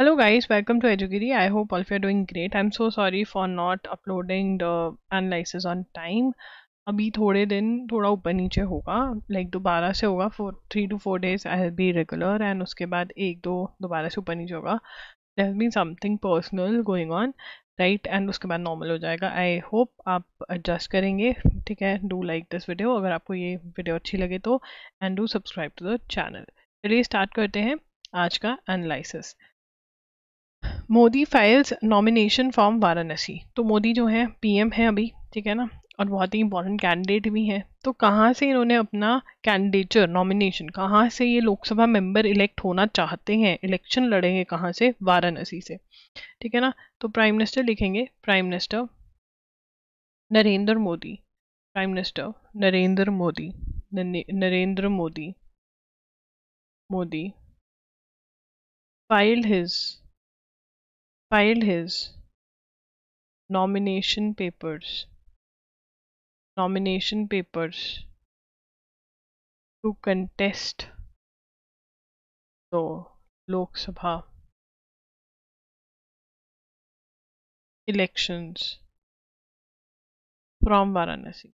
Hello guys welcome to edugiri I hope all of doing great I am so sorry for not uploading the the on time अभी थोड़े दिन थोड़ा ऊपर नीचे होगा like दोबारा से होगा four three two four days I will be regular and उसके बाद एक दो दोबारा से ऊपर नीचे होगा there has been something personal going on right and उसके बाद नॉर्मल हो जाएगा आई होप आप एडजस्ट करेंगे ठीक है डू लाइक दिस वीडियो अगर आपको ये वीडियो अच्छी लगे तो and do subscribe to the channel चलिए स्टार्ट करते हैं आज का analysis Modi files nomination form Varanasi तो मोदी जो है पीएम है अभी ठीक है ना और बहुत ही इंपॉर्टेंट कैंडिडेट भी हैं तो कहाँ से इन्होंने अपना कैंडिडेचर नॉमिनेशन कहाँ से ये लोकसभा मेंबर इलेक्ट होना चाहते हैं इलेक्शन लड़ेंगे कहाँ से वाराणसी से ठीक है ना तो प्राइम मिनिस्टर लिखेंगे prime minister Narendra Modi prime minister Narendra Modi Narendra Modi Modi filed his filed his nomination papers nomination papers to contest the Lok Sabha elections from Varanasi.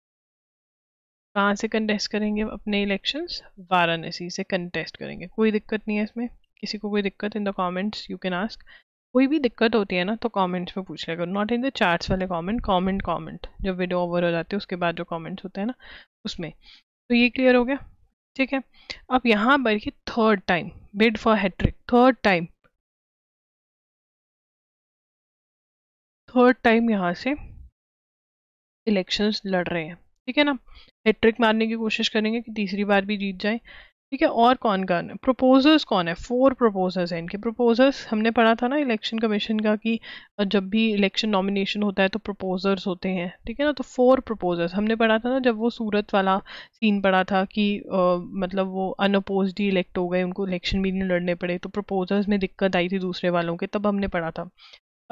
कहाँ से कंटेस्ट करेंगे अपने इलेक्शंस वाराणसी से कंटेस्ट करेंगे कोई दिक्कत नहीं है इसमें किसी को कोई दिक्कत in the comments you can ask कोई भी दिक्कत होती है ना तो कमेंट्स में पूछ लिया करो नॉट इन द चार्ट्स वाले कमेंट कमेंट कमेंट जब वीडियो ओवर हो जाती है उसके बाद जो कमेंट्स होते हैं ना उसमें तो ये क्लियर हो गया ठीक है अब यहाँ पर कि third time bid for hattrick third time third time यहाँ से इलेक्शंस लड़ रहे हैं ठीक है ना हैट्रिक मारने की कोशिश करेंगे कि तीसरी बार भी जीत जाए ठीक है और कौन कौन प्रपोजर्स कौन है फोर प्रपोजर्स हैं इनके प्रपोजर्स हमने पढ़ा था ना इलेक्शन कमीशन का कि जब भी इलेक्शन नॉमिनेशन होता है तो प्रपोजर्स होते हैं ठीक है ना तो फोर प्रपोजर्स हमने पढ़ा था ना जब वो सूरत वाला सीन पढ़ा था कि आ, मतलब वो अनअपोज ही इलेक्ट हो गए उनको इलेक्शन भी नहीं लड़ने पड़े तो प्रपोजर्स में दिक्कत आई थी दूसरे वालों के तब हमने पढ़ा था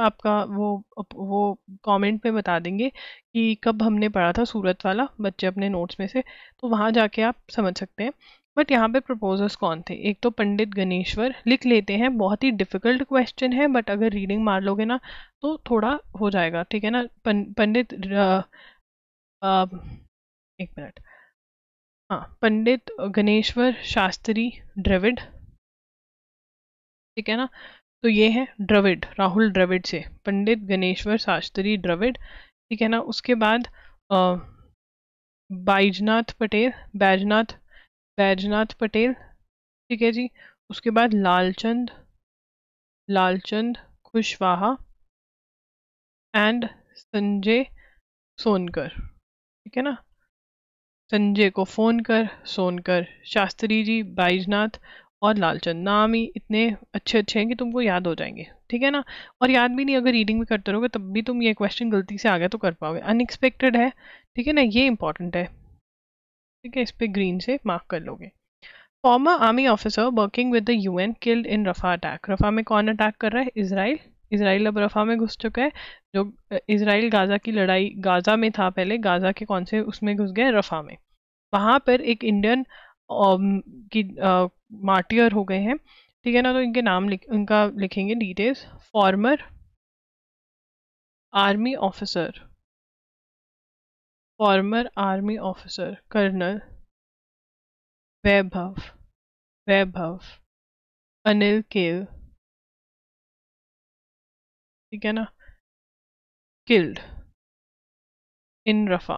आपका वो वो कमेंट में बता देंगे कि कब हमने पढ़ा था सूरत वाला बच्चे अपने नोट्स में से तो वहाँ जाके आप समझ सकते हैं बट यहाँ पे प्रपोजर्स कौन थे एक तो पंडित गणेश्वर लिख लेते हैं बहुत ही डिफिकल्ट क्वेश्चन है बट अगर रीडिंग मार लोगे ना तो थोड़ा हो जाएगा ठीक है ना पं, पंडित आ, आ, एक मिनट हाँ पंडित गणेश्वर शास्त्री द्रविड ठीक है ना तो ये है द्रविड राहुल द्रविड से पंडित गणेश्वर शास्त्री द्रविड ठीक है ना उसके बाद आ, बाइजनाथ पटेल बैजनाथ बैजनाथ पटेल ठीक है जी उसके बाद लालचंद लालचंद खुशवाहा एंड संजय सोनकर ठीक है ना संजय को फ़ोन कर सोनकर शास्त्री जी बैजनाथ और लालचंद नाम ही इतने अच्छे अच्छे हैं कि तुमको याद हो जाएंगे ठीक है ना और याद भी नहीं अगर रीडिंग भी करते रहोगे तब भी तुम ये क्वेश्चन गलती से आ गया तो कर पाओगे अनएक्सपेक्टेड है ठीक है ना ये इंपॉर्टेंट है ठीक है इस पर ग्रीन से मार्क कर लोगे former army officer working with the U N killed in Rafah attack Rafah में कौन अटैक कर रहा है इसराइल इसराइल अब रफा में घुस चुका है जो इसराइल गाज़ा की लड़ाई गाज़ा में था पहले गाज़ा के कौन से उसमें घुस गए रफा में वहाँ पर एक इंडियन um, की मार्टियर uh, हो गए हैं ठीक है ना तो इनके नाम लिख उनका लिखेंगे details former army officer former army officer colonel Vaibhav Vaibhav Anil Kale ठीक है ना किल्ड इन रफा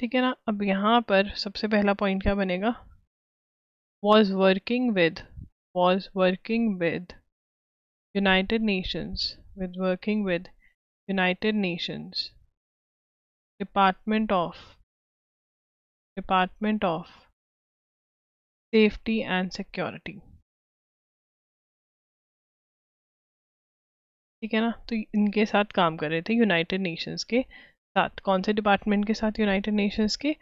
ठीक है ना अब यहाँ पर सबसे पहला पॉइंट क्या बनेगा was working with was working with United Nations with working with United Nations department of department of safety and security ठीक है ना तो इनके साथ काम कर रहे थे यूनाइटेड नेशंस के साथ कौन से डिपार्टमेंट के साथ यूनाइटेड नेशंस के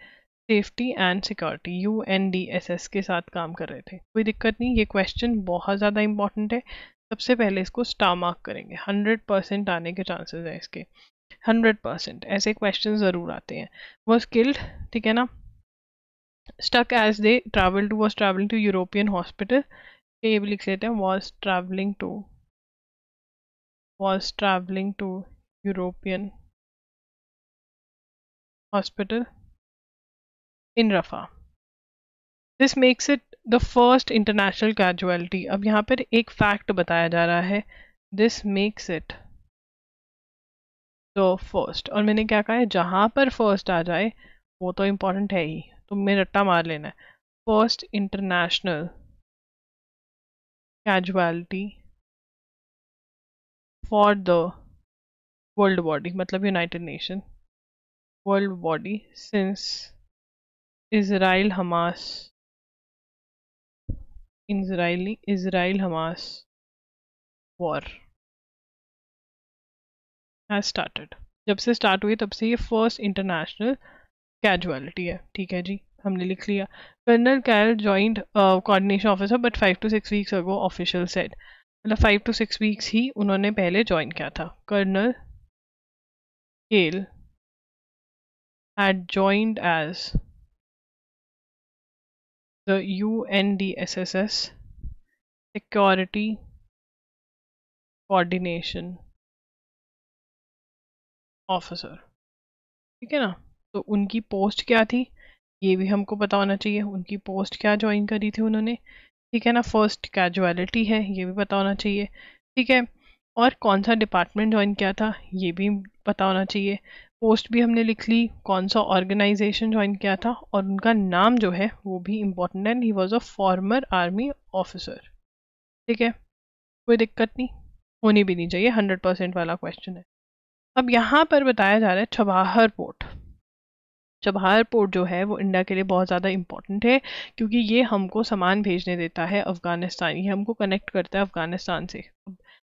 safety and security U N D S S के साथ काम कर रहे थे कोई दिक्कत नहीं ये क्वेश्चन बहुत ज़्यादा इंपॉर्टेंट है सबसे पहले इसको स्टार मार्क करेंगे हंड्रेड परसेंट आने के चांसेस हैं इसके हंड्रेड परसेंट ऐसे क्वेश्चन ज़रूर आते हैं वो स्किल्ड ठीक है ना stuck as they travel to was travelling to European hospital ये भी लिख लेते हैं was travelling to was travelling to European hospital in Rafah this makes it the first international casualty अब यहाँ पर एक फैक्ट बताया जा रहा है दिस मेक्स इट तो फर्स्ट और मैंने क्या कहा है जहाँ पर फर्स्ट आ जाए वो तो इम्पोर्टेंट है ही तुम्हें रट्टा मार लेना है first international casualty for the world body मतलब United Nation world body since Israel Hamas Israeli Israel Hamas war has started जब से स्टार्ट हुई तब से ये फर्स्ट इंटरनेशनल कैजुअलिटी है ठीक है जी हमने लिख लिया colonel Kale joint coordination officer but five to six weeks ago official said मतलब फाइव टू सिक्स वीक्स ही उन्होंने पहले ज्वाइन किया था colonel Kale as the U N D S S S security coordination officer ठीक है ना तो उनकी पोस्ट क्या थी ये भी हमको पता होना चाहिए उनकी पोस्ट क्या ज्वाइन करी थी उन्होंने ठीक है ना फर्स्ट कैजुअलिटी है ये भी पता होना चाहिए ठीक है और कौन सा डिपार्टमेंट ज्वाइन किया था ये भी पता होना चाहिए पोस्ट भी हमने लिख ली कौन सा ऑर्गेनाइजेशन ज्वाइन किया था और उनका नाम जो है वो भी इम्पोर्टेंट है he was a former army officer ठीक है कोई दिक्कत नहीं होनी भी नहीं चाहिए हंड्रेड परसेंट वाला क्वेश्चन है अब यहाँ पर बताया जा रहा है चबाहर पोर्ट चबाहर पोर्ट जो है वो इंडिया के लिए बहुत ज़्यादा इंपॉर्टेंट है क्योंकि ये हमको सामान भेजने देता है अफ़गानिस्तान ये हमको कनेक्ट करता है अफ़गानिस्तान से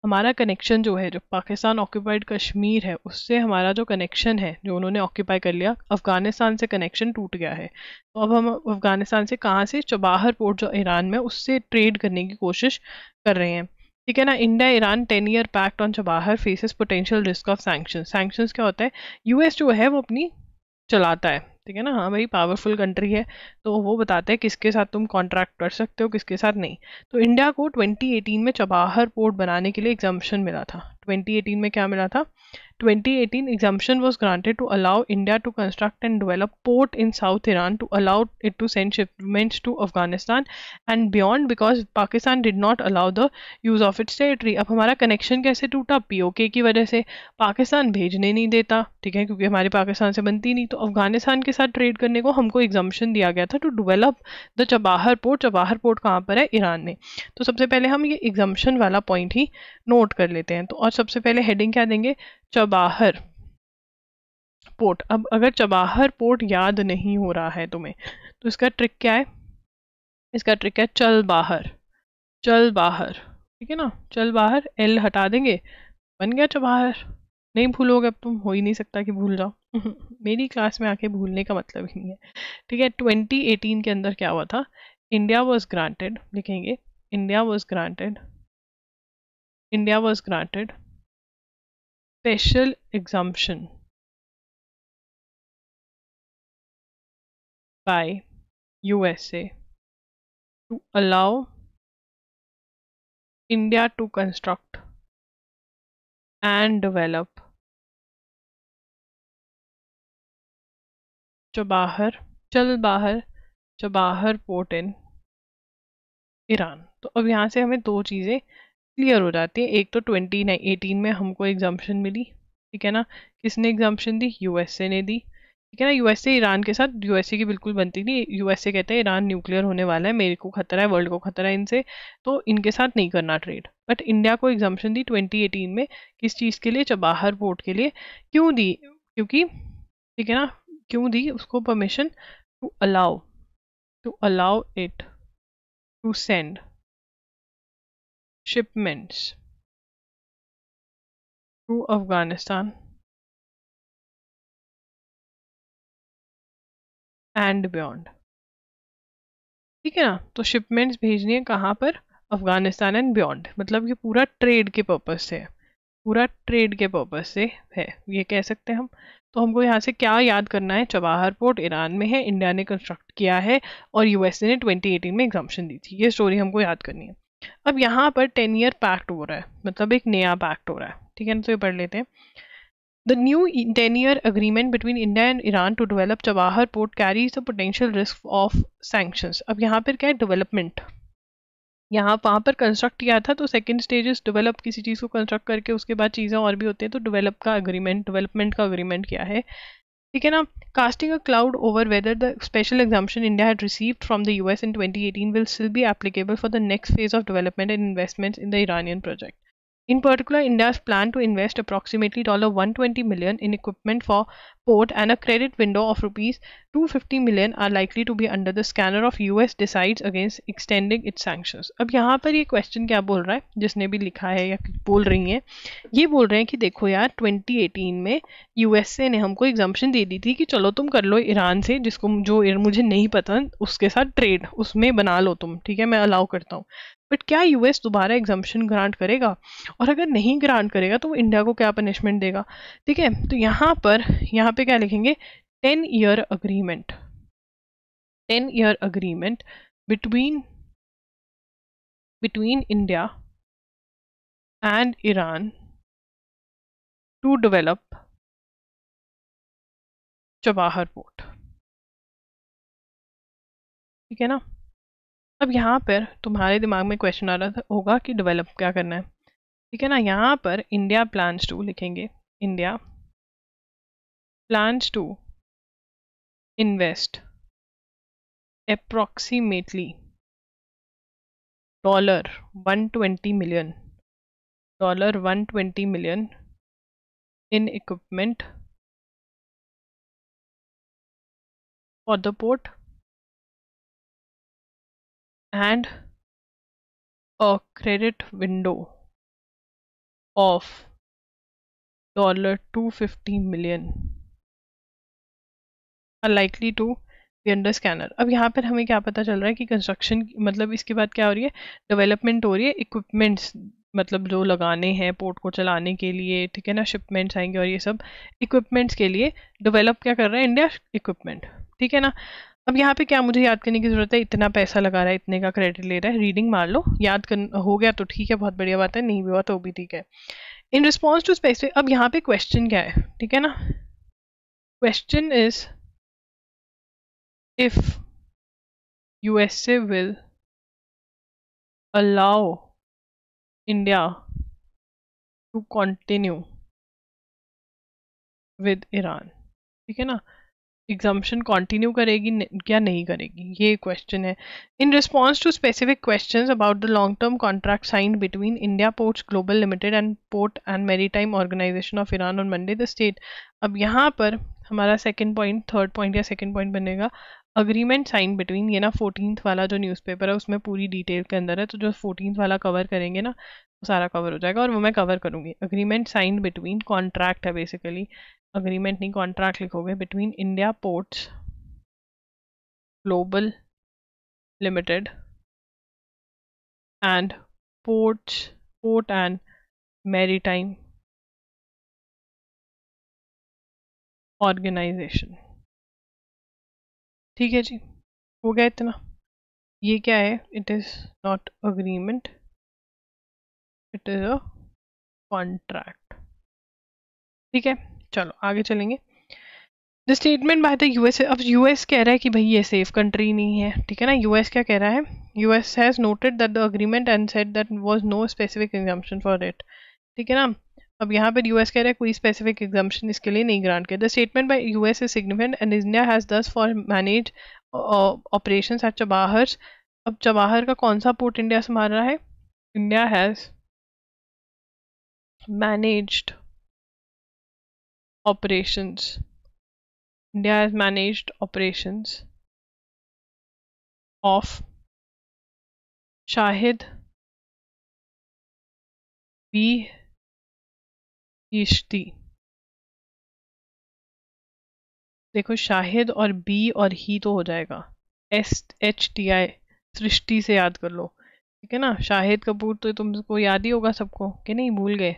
हमारा कनेक्शन जो है जो पाकिस्तान ऑक्यूपाइड कश्मीर है उससे हमारा जो कनेक्शन है जो उन्होंने ऑक्यूपाई कर लिया अफ़गानिस्तान से कनेक्शन टूट गया है तो अब हम अफ़गानिस्तान से कहाँ से चबाहर पोर्ट जो ईरान में उससे ट्रेड करने की कोशिश कर रहे हैं ठीक है ना India Iran ten year pact on Chabahar faces potential risk of sanction sanctions क्या होता है यूएस जो है वो अपनी चलाता है ठीक है ना हाँ भाई पावरफुल कंट्री है तो वो बताते हैं किसके साथ तुम कॉन्ट्रैक्ट कर सकते हो किसके साथ नहीं तो इंडिया को 2018 में चबाहर पोर्ट बनाने के लिए एग्जाम्पन मिला था 2018 में क्या मिला था twenty eighteen exemption was granted to allow India to construct and develop port in south Iran to allow it to send shipments to Afghanistan and beyond because Pakistan did not allow the use of its territory. अब हमारा connection कैसे टूटा P O के की वजह से पाकिस्तान भेजने नहीं देता ठीक है क्योंकि हमारे पाकिस्तान से बनती नहीं तो अफगानिस्तान के साथ ट्रेड करने को हमको एग्जाम्पन दिया गया था to develop the Chabahar port Chabahar port कहाँ पर है ईरान में तो सबसे पहले हम ये एग्जाम्पन वाला पॉइंट ही नोट कर लेते हैं तो और सबसे पहले हेडिंग क्या देंगे चबाहर पोर्ट अब अगर चबाहर पोर्ट याद नहीं हो रहा है तुम्हें तो इसका ट्रिक क्या है इसका ट्रिक है चल बाहर चल बाहर ठीक है ना चल बाहर एल हटा देंगे बन गया चबाहर नहीं भूलोगे अब तुम हो ही नहीं सकता कि भूल जाओ मेरी क्लास में आके भूलने का मतलब ही नहीं है ठीक है 2018 के अंदर क्या हुआ था इंडिया वॉज ग्रांटेड लिखेंगे India was granted India was granted special exemption by USA to allow India to construct and develop Chabahar चल बाहर चबाहर पोर्ट इन ईरान तो अब यहाँ से हमें दो चीज़ें क्लियर हो जाती है एक तो ट्वेंटी एटीन में हमको एग्जाम्पन मिली ठीक है ना किसने एग्जाम्पन दी यूएसए ने दी ठीक है ना यूएसए ईरान के साथ यूएसए की बिल्कुल बनती नहीं यूएसए कहते हैं ईरान न्यूक्लियर होने वाला है मेरे को खतरा है वर्ल्ड को खतरा है इनसे तो इनके साथ नहीं करना ट्रेड बट इंडिया को एग्जाम्पन दी एटीन में किस चीज़ के लिए चबाहर पोर्ट के लिए क्यों दी क्योंकि ठीक है ना क्यों दी उसको permission to allow to allow it to send shipments to Afghanistan and beyond ठीक है ना तो शिपमेंट्स भेजनी है कहाँ पर अफगानिस्तान एंड बियॉन्ड मतलब ये पूरा ट्रेड के पर्पज से है पूरा ट्रेड के पर्पज से है ये कह सकते हैं हम तो हमको यहाँ से क्या याद करना है चबाहर पोर्ट ईरान में है इंडिया ने कंस्ट्रक्ट किया है और यूएसए ने 2018 में एग्जामेशन दी थी ये स्टोरी हमको याद करनी है अब यहाँ पर टेन ईयर पैक्ट हो रहा है मतलब एक नया पैक्ट हो रहा है ठीक है ना तो ये पढ़ लेते हैं the new ten year agreement between India and Iran to develop जवाहर port carries the potential risk of sanction अब यहाँ पर क्या है डेवलपमेंट यहाँ वहाँ पर कंस्ट्रक्ट किया था तो सेकेंड स्टेज डेवलप किसी चीज़ को कंस्ट्रक्ट करके उसके बाद चीज़ें और भी होती हैं तो डेवलप का अग्रीमेंट डेवलपमेंट का अग्रीमेंट क्या है ठीक can ना um, casting a cloud over whether the special exemption India had received from the US in 2018 will still be applicable for the next phase of development and investments in the Iranian project. In particular, India is planned to invest approximately $120 million in equipment for port and a credit window of rupees 250 million are likely to be under the scanner of US decides against extending its sanctions. अब यहाँ पर ये question क्या बोल रहा है जिसने भी लिखा है या बोल रही हैं ये बोल रहे हैं कि देखो यार 2018 में यूएसए ने हमको exemption दे दी थी कि चलो तुम कर लो ईरान से जिसको जो मुझे नहीं पता उसके साथ trade उसमें बना लो तुम ठीक है मैं allow करता हूँ बट क्या यूएस दोबारा एग्जाम्पन ग्रांट करेगा और अगर नहीं ग्रांट करेगा तो वो इंडिया को क्या पनिशमेंट देगा ठीक है तो यहाँ पर यहाँ पे क्या लिखेंगे ten year agreement ten year agreement between between India and Iran to develop Chabahar port ठीक है ना अब यहाँ पर तुम्हारे दिमाग में क्वेश्चन आ रहा था होगा कि डेवलप क्या करना है ठीक है ना यहाँ पर इंडिया प्लान टू लिखेंगे India plan to invest one twenty 120 dollar one 120 million in equipment for the port and a credit window of dollar 250 million are likely to be under scanner अब यहाँ पर हमें क्या पता चल रहा है कि कंस्ट्रक्शन मतलब इसके बाद क्या हो रही है development हो रही है इक्विपमेंट्स मतलब जो लगाने हैं पोर्ट को चलाने के लिए ठीक है ना शिपमेंट्स आएंगे और ये सब इक्विपमेंट्स के लिए डेवलप क्या कर रहा है इंडिया इक्विपमेंट ठीक है ना अब यहाँ पे क्या मुझे याद करने की ज़रूरत है इतना पैसा लगा रहा है इतने का क्रेडिट ले रहा है रीडिंग मार लो याद कर हो गया तो ठीक है बहुत बढ़िया बात है नहीं भी हुआ तो भी ठीक है इन रिस्पॉन्स टू स्पेसिफिक अब यहाँ पे क्वेश्चन क्या है ठीक है ना question is if a will allow India to continue with Iran ठीक है ना एग्जाम्पन कंटिन्यू करेगी या नहीं करेगी ये क्वेश्चन है in response to specific question about the long term contract sign between India ports global limited and port and maritime organisation of Iran और मंडे द स्टेट अब यहाँ पर हमारा सेकेंड पॉइंट थर्ड पॉइंट या second point बनेगा agreement sign between ये ना fourteen वाला जो न्यूज़पेपर है उसमें पूरी डिटेल के अंदर है तो जो फोर्टीन वाला कवर करेंगे ना वो सारा कवर हो जाएगा और वो मैं कवर करूँगी अग्रीमेंट साइन बिटवीन कॉन्ट्रैक्ट है बेसिकली अग्रीमेंट नहीं कॉन्ट्रैक्ट लिखोगे between India ports global limited and ports port and mary organisation ठीक है जी हो गया इतना ये क्या है it is not agreement it is a contract ठीक है चलो आगे चलेंगे the statement by the US अब यूएस कह रहा है कि भाई ये सेफ कंट्री नहीं है ठीक है ना यूएस क्या कह रहा है US has noted that the agreement and said that was no specific exemption for it ठीक है ना अब यहाँ पर यूएस कह रहा है कोई स्पेसिफिक एग्जामेशन इसके लिए नहीं ग्रांट किया the statement by U S is significant and India has thus far manage operation at Chabahar अब चबाहर का कौन सा पोर्ट इंडिया संभाल रहा है India has managed operation India has managed operation of Shahid Beheshti देखो Shahid और बी और ही तो हो जाएगा एस एच टी आई सृष्टि से याद कर लो ठीक है ना शाहिद कपूर तो तुमको याद ही होगा सबको कि नहीं भूल गए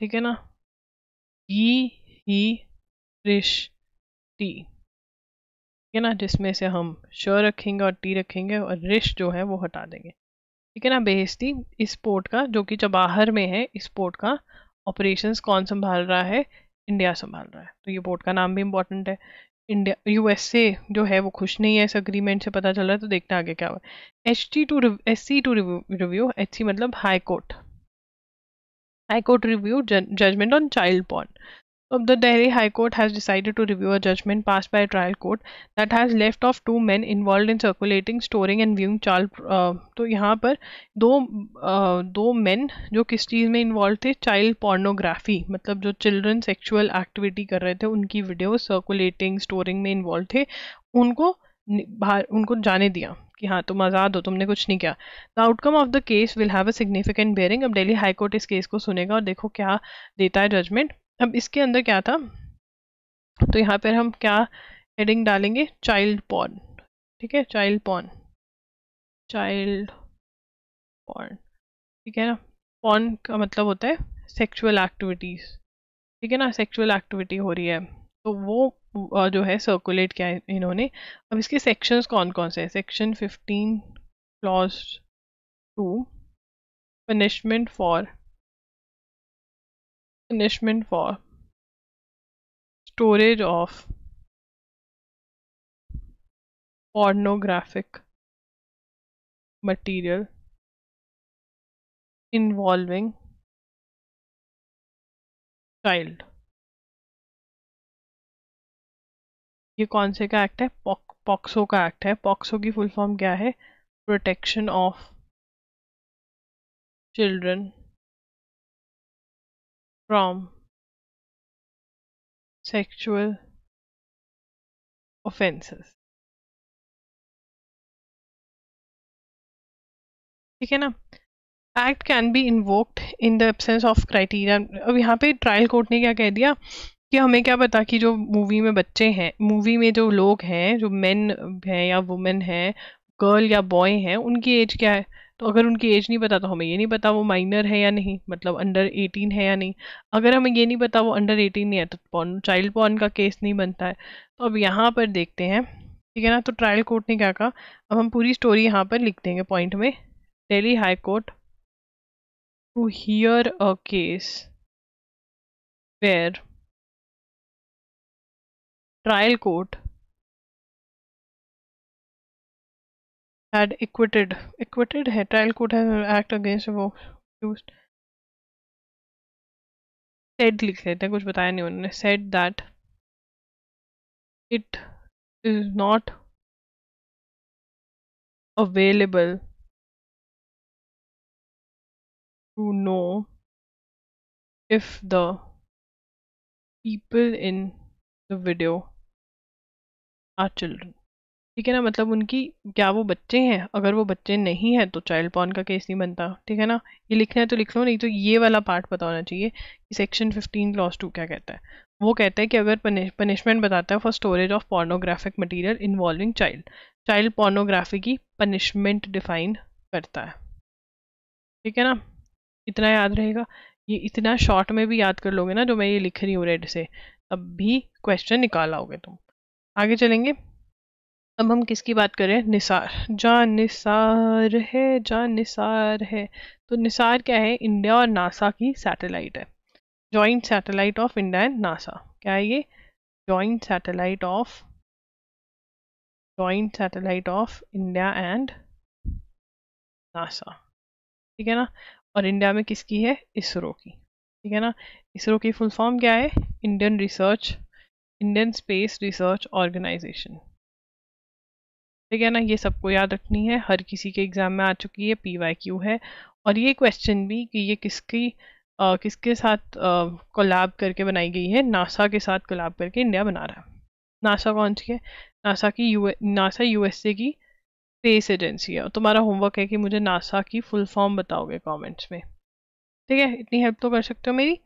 ठीक है ना ई ही रिश्ती ठीक है ना जिसमें से हम श रखेंगे और टी रखेंगे और रिश जो है वो हटा देंगे ठीक है ना बेहस्ती इस पोर्ट का जो कि चबाहर में है इस पोर्ट का ऑपरेशंस कौन संभाल रहा है इंडिया संभाल रहा है तो ये बोर्ड का नाम भी इम्पोर्टेंट है इंडिया यूएसए जो है वो खुश नहीं है इस अग्रीमेंट से पता चल रहा है तो देखते हैं आगे क्या हुआ H T to S C to review H C मतलब high court high court review judgment on child porn of the Delhi High Court has decided to review a judgment passed by a trial court that has left off two men involved in circulating, storing and viewing child तो यहाँ पर दो दो men जो किस चीज़ में involved थे child pornography मतलब जो children sexual activity कर रहे थे उनकी videos circulating storing में involved थे उनको बाहर उनको जाने दिया कि हाँ तुम आज़ाद हो तुमने कुछ नहीं किया the outcome of the case will have a significant bearing अब डेली हाई कोर्ट इस केस को सुनेगा और देखो क्या देता है जजमेंट अब इसके अंदर क्या था तो यहाँ पर हम क्या हेडिंग डालेंगे चाइल्ड पॉर्न ठीक है चाइल्ड पॉर्न चाइल्ड पॉर्न ठीक है ना पॉर्न का मतलब होता है सेक्सुअल एक्टिविटीज़ ठीक है ना सेक्सुअल एक्टिविटी हो रही है तो वो जो है सर्कुलेट किया है इन्होंने अब इसके सेक्शंस कौन कौन से हैं section 15 clause two punishment for punishment for storage of pornographic material involving child ये कौन से का एक्ट है पॉक्सो का एक्ट है पॉक्सो की फुल फॉर्म क्या है protection of children from sexual offenses. ठीक है ना act can be invoked in the absence of criteria अब यहाँ पे ट्रायल कोर्ट ने क्या कह दिया कि हमें क्या पता कि जो मूवी में बच्चे हैं मूवी में जो लोग हैं जो मेन हैं या वुमेन हैं गर्ल या बॉय हैं उनकी एज क्या है तो अगर उनकी एज नहीं पता तो हमें ये नहीं पता वो माइनर है या नहीं मतलब अंडर एटीन है या नहीं अगर हमें ये नहीं पता वो अंडर एटीन नहीं है तो पॉन चाइल्ड पॉन का केस नहीं बनता है तो अब यहाँ पर देखते हैं ठीक है ना तो ट्रायल कोर्ट ने क्या कहा अब हम पूरी स्टोरी यहाँ पर लिख देंगे पॉइंट में Delhi high court to hear a case where trial court had acquitted. Acquitted her trial could have act against accused. Said लिख लेते हैं कुछ बताया नहीं said that it is not available to know if the people in the video are children. ठीक है ना मतलब उनकी क्या वो बच्चे हैं अगर वो बच्चे नहीं हैं तो चाइल्ड पॉन का केस नहीं बनता ठीक है ना ये लिखना है तो लिख लो नहीं तो ये वाला पार्ट पता होना चाहिए कि सेक्शन फिफ्टीन लॉस टू क्या कहता है वो कहता है कि अगर पनिशमेंट बताता है for storage of pornographic material involving child child pornography की पनिशमेंट डिफाइन करता है ठीक है ना इतना याद रहेगा ये इतना शॉर्ट में भी याद कर लोगे ना जो मैं ये लिख रही हूँ रेड से तब भी क्वेश्चन निकाल आओगे तुम आगे चलेंगे अब हम किसकी बात करें निसार जहाँ निसार है जहाँ निसार है तो निसार क्या है इंडिया और नासा की सैटेलाइट है joint satellite of India and NASA क्या है ये joint satellite of joint satellite of India and NASA ठीक है ना और इंडिया में किसकी है इसरो की ठीक है ना इसरो की फुल फॉर्म क्या है Indian research Indian space research organisation ठीक है ना ये सबको याद रखनी है हर किसी के एग्ज़ाम में आ चुकी है पी वाई क्यू है और ये क्वेश्चन भी कि ये किसकी आ, किसके साथ कोलाब करके बनाई गई है नासा के साथ कोलाब करके इंडिया बना रहा है नासा कौन सी है नासा की यू नासा यूएसए की स्पेस एजेंसी है तुम्हारा होमवर्क है कि मुझे नासा की फुल फॉर्म बताओगे कॉमेंट्स में ठीक है इतनी हेल्प तो कर सकते हो मेरी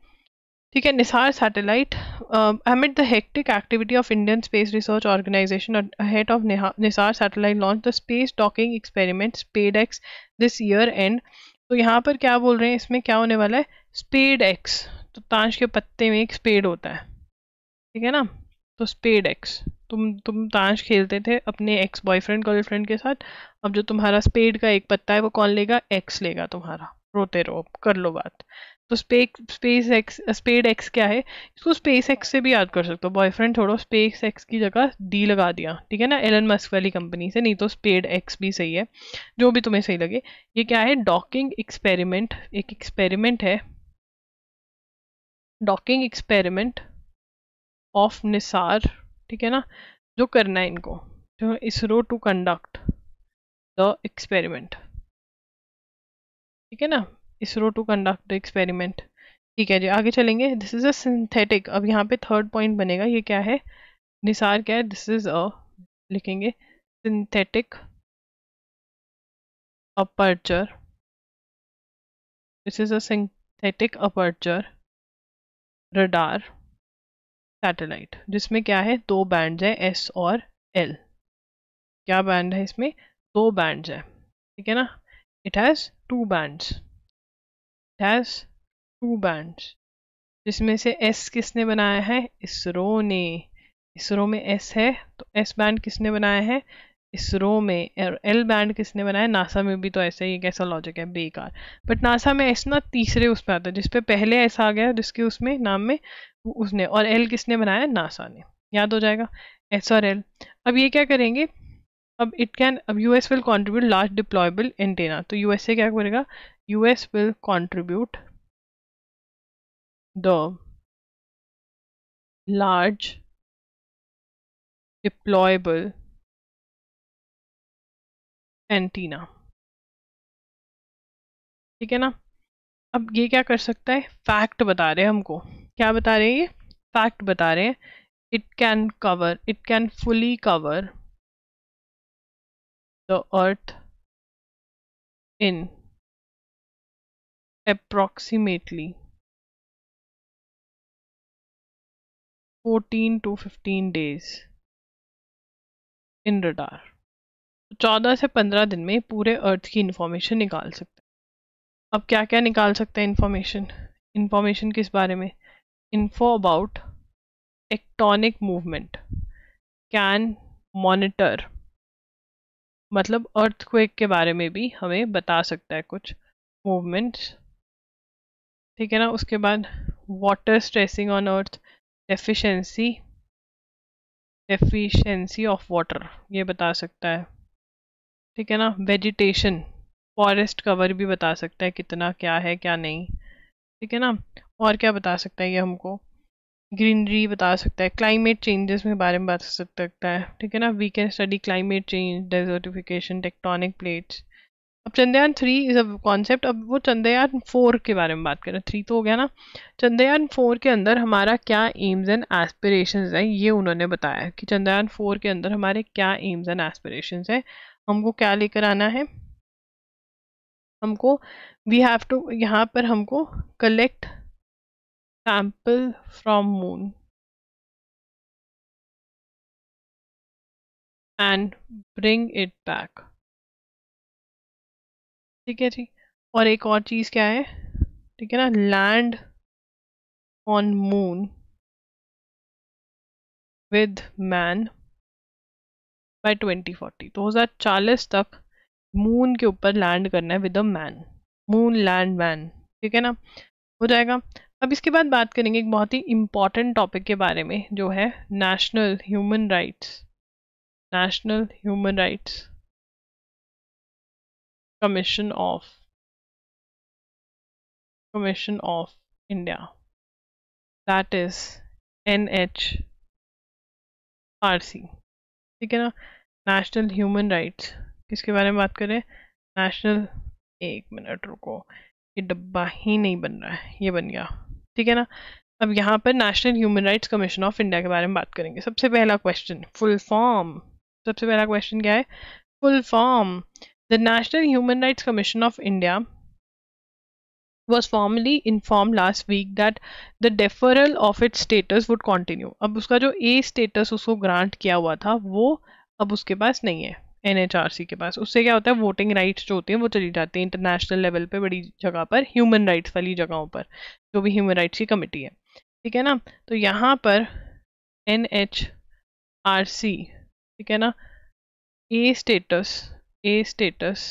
ठीक है NISAR satellite um, amid the hectic activity of Indian Space Research head ahead NISAR Nisar launch the space docking experiment SpaDeX this year end तो यहाँ पर क्या बोल रहे हैं इसमें क्या होने वाला है स्पेड एक्स तो ताश के पत्ते में एक स्पेड होता है ठीक है ना तो स्पेड एक्स तुम तुम ताश खेलते थे अपने एक्स बॉयफ्रेंड गर्लफ्रेंड के साथ अब जो तुम्हारा स्पेड का एक पत्ता है वो कौन लेगा एक्स लेगा तुम्हारा रोते रहो कर लो बात तो spec SpaceX SpaDeX क्या है इसको स्पेस एक्स से भी याद कर सकते हो बॉयफ्रेंड छोड़ो स्पेस एक्स की जगह डी लगा दिया ठीक है ना एलन मस्क वाली कंपनी से नहीं तो स्पेड एक्स भी सही है जो भी तुम्हें सही लगे ये क्या है डॉकिंग एक्सपेरिमेंट एक एक्सपेरिमेंट है डॉकिंग एक्सपेरिमेंट ऑफ निसार ठीक है ना जो करना है इनको जो ISRO to conduct the experiment ठीक है ना इसरो टू कंडक्ट एक्सपेरिमेंट ठीक है जी आगे चलेंगे दिस इज़ अ सिंथेटिक अब यहाँ पे थर्ड पॉइंट बनेगा ये क्या है निसार क्या है दिस इज़ अ लिखेंगे synthetic aperture this is synthetic aperture radar satellite जिसमें क्या है दो बैंड है एस और एल क्या बैंड है इसमें दो बैंड है ठीक है ना it has two bands has two band जिसमें से एस किसने बनाया है इसरो ने इसरो में एस है तो एस बैंड किसने बनाया है इसरो में और एल बैंड किसने बनाया नासा में भी तो ऐसा ही कैसा लॉजिक है बेकार बट नासा में एस ना तीसरे उस पर आता है जिसपे पहले ऐसा आ गया जिसके उसमें नाम में उसने और एल किसने बनाया नासा ने याद हो जाएगा एस और एल अब ये क्या करेंगे अब इट कैन अब U S will contribute large deployable antenna तो यू एस ए क्या करेगा U S will contribute the large deployable antenna ठीक है ना अब ये क्या कर सकता है फैक्ट बता रहे हैं हमको क्या बता रहे हैं ये फैक्ट बता रहे हैं it can cover it can fully cover the earth in approximately 14 to 15 days in radar 14 से 15 दिन में पूरे अर्थ की इंफॉर्मेशन निकाल सकते हैं अब क्या क्या निकाल सकते हैं इंफॉर्मेशन इंफॉर्मेशन किस बारे में info about tectonic movement can monitor मतलब अर्थक्वेक के बारे में भी हमें बता सकता है कुछ मूवमेंट्स ठीक है ना उसके बाद water stressing on earth efficiency efficiency of water ये बता सकता है ठीक है ना वेजिटेशन फॉरेस्ट कवर भी बता सकता है कितना क्या है क्या नहीं ठीक है ना और क्या बता सकता है ये हमको ग्रीनरी बता सकता है क्लाइमेट चेंजेस में बारे में बात कर सकता है ठीक है ना we can study climate change desertification tectonic plates अब Chandrayaan three is a concept अब वो चंद्रयान फोर के बारे में बात करें थ्री तो हो गया ना चंद्रयान फोर के अंदर हमारा क्या एम्स एंड एस्पिरेशंस हैं ये उन्होंने बताया कि चंद्रयान फोर के अंदर हमारे क्या एम्स एंड एस्पिरेशंस हैं हमको क्या लेकर आना है हमको वी हैव टू यहाँ पर हमको collect sample from moon and bring it back ठीक है जी और एक और चीज़ क्या है ठीक है ना land on moon with man by 2040 तो 2040 तक मून के ऊपर लैंड करना है with a man moon land man ठीक है ना हो जाएगा अब इसके बाद बात करेंगे एक बहुत ही इम्पॉर्टेंट टॉपिक के बारे में जो है national human rights national human rights commission of commission of India that is N H R C ठीक है ना नेशनल ह्यूमन राइट्स किसके बारे में बात करें नेशनल एक मिनट रुको ये डब्बा ही नहीं बन रहा है ये बन गया ठीक है ना अब यहाँ पर national human rights commission of India के बारे में बात करेंगे सबसे पहला क्वेश्चन फुल फॉर्म सबसे पहला क्वेश्चन क्या है full form the national human rights commission of India was formally inform last week that the deferral of it status would continue अब उसका जो ए स्टेटस उसको ग्रांट किया हुआ था वो अब उसके पास नहीं है एन के पास उससे क्या होता है वोटिंग राइट्स जो होती हैं वो चली जाती है इंटरनेशनल लेवल पे बड़ी जगह पर ह्यूमन राइट्स वाली जगहों पर जो भी ह्यूमन राइट्स की कमेटी है ठीक है ना तो यहाँ पर एन एच आर सी ठीक है ना A status A status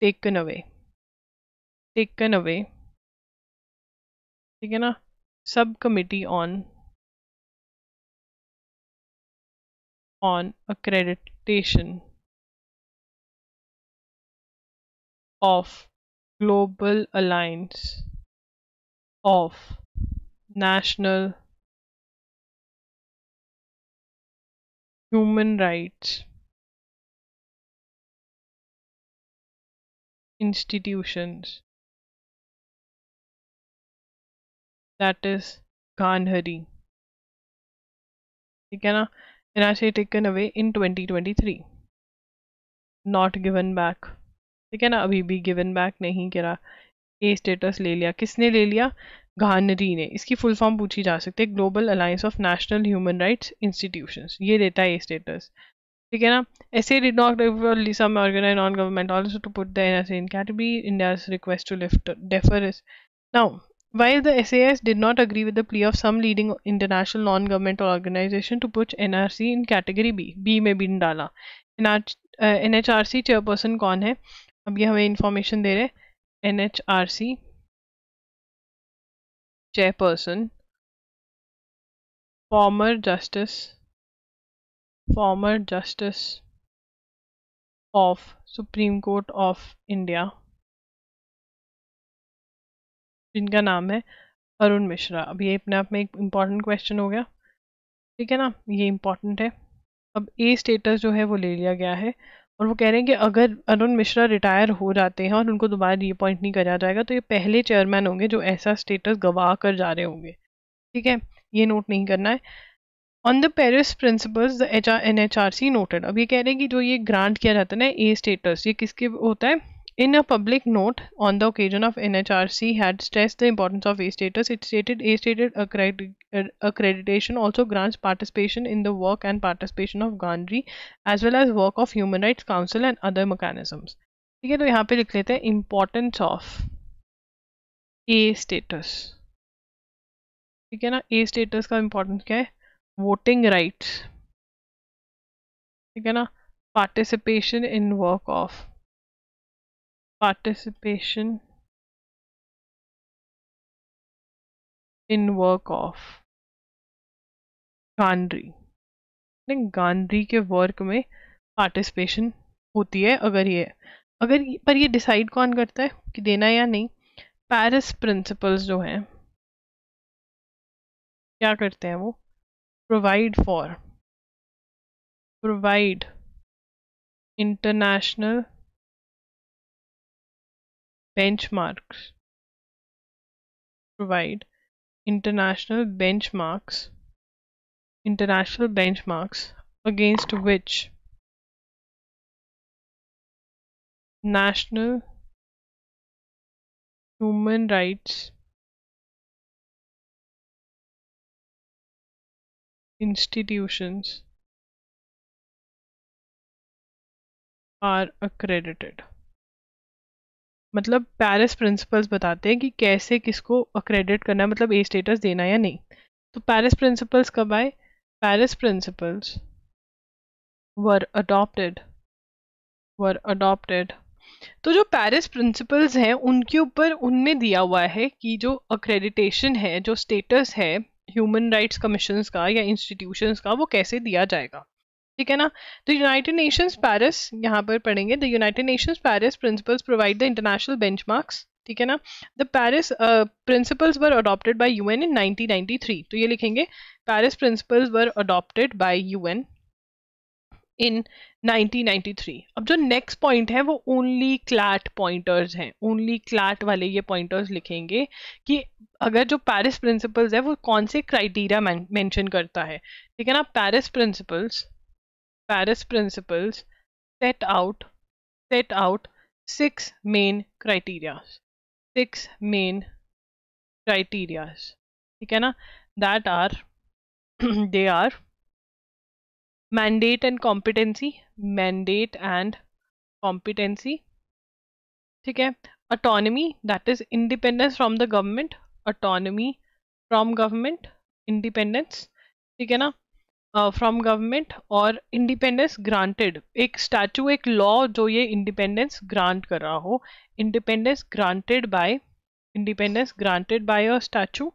taken away taken away ठीक है ना sub committee on on accreditation of Global Alliance of National Human Rights Institutions that is Ganhari. ठीक है ना NRC taken away in 2023 not given back ठीक है ना अभी भी गिवन बैक नहीं करा ये स्टेटस ले लिया किसने ले लिया घानरी ने इसकी फुल फॉर्म पूछी जा सकती है global alliance of national human rights institution ये देता है ये स्टेटस ठीक है ना ऐसे did not some organise non government also to put the N in category India's request to lift defer is now while the SAS did not agree with the plea of some leading international non governmental organization to put NRC in category B, B may be NHRC uh, chairperson kon hai? Abhi hame information de rahe. NHRC chairperson, former justice, former justice of Supreme Court of India. जिनका नाम है अरुण मिश्रा अब ये अपने आप में एक important question हो गया ठीक है ना ये इम्पॉर्टेंट है अब ए स्टेटस जो है वो ले लिया गया है और वो कह रहे हैं कि अगर अरुण मिश्रा रिटायर हो जाते हैं और उनको दोबारा रीअपॉइंट नहीं करा जाएगा तो ये पहले चेयरमैन होंगे जो ऐसा स्टेटस गवा कर जा रहे होंगे ठीक है ये नोट नहीं करना है on the Paris principles the H R N H R C noted अब ये कह रहे हैं कि जो ये ग्रांट किया जाता है ना ए स्टेटस ये किसके होता है In a public note on the occasion of NHRC had stressed the importance of A status. It stated A status uh, accreditation also grants participation in the work and participation of Gandhi as well as work of Human Rights Council and other mechanisms. ठीक है तो यहाँ पे लिख लेते हैं importance of A status ठीक है ना ए स्टेटस का इम्पोर्टेंस क्या है वोटिंग राइट्स ठीक है ना participation participation in work of Gandhi Gandhi के वर्क में पार्टिसिपेशन होती है अगर ये अगर पर ये डिसाइड कौन करता है कि देना या नहीं पेरिस प्रिंसिपल्स जो हैं क्या करते हैं वो provide for provide international benchmarks provide international benchmarks international benchmarks against which national human rights institutions are accredited. मतलब पेरिस प्रिंसिपल्स बताते हैं कि कैसे किसको अक्रेडिट करना है मतलब ए स्टेटस देना या नहीं तो पेरिस प्रिंसिपल्स कब आए Paris principles were adopted were adopted तो जो पेरिस प्रिंसिपल्स हैं उनके ऊपर उनमें दिया हुआ है कि जो अक्रेडिटेशन है जो स्टेटस है ह्यूमन राइट्स कमीशन का या इंस्टीट्यूशन का वो कैसे दिया जाएगा ठीक है ना द यूनाइटेड नेशंस पेरिस यहाँ पर पढ़ेंगे the United Nations Paris principles provide the international bench ठीक है ना the Paris principles were adopted by U N in nineteen तो ये लिखेंगे Paris principles were by U N in 1993 अब जो नेक्स्ट पॉइंट है वो ओनली क्लैट पॉइंटर्स हैं ओनली क्लैट वाले ये पॉइंटर्स लिखेंगे कि अगर जो पेरिस प्रिंसिपल्स है वो कौन से क्राइटेरिया मेंशन करता है ठीक है ना Paris principles Paris principles set out set out six main criteria. Six main criteria. That are they are mandate and competency, mandate and competency. है? autonomy that is independence from the government, autonomy from government, independence. ठीक है ना from government और independence granted एक statute एक law जो ये independence grant कर रहा हो independence granted by independence granted by a statute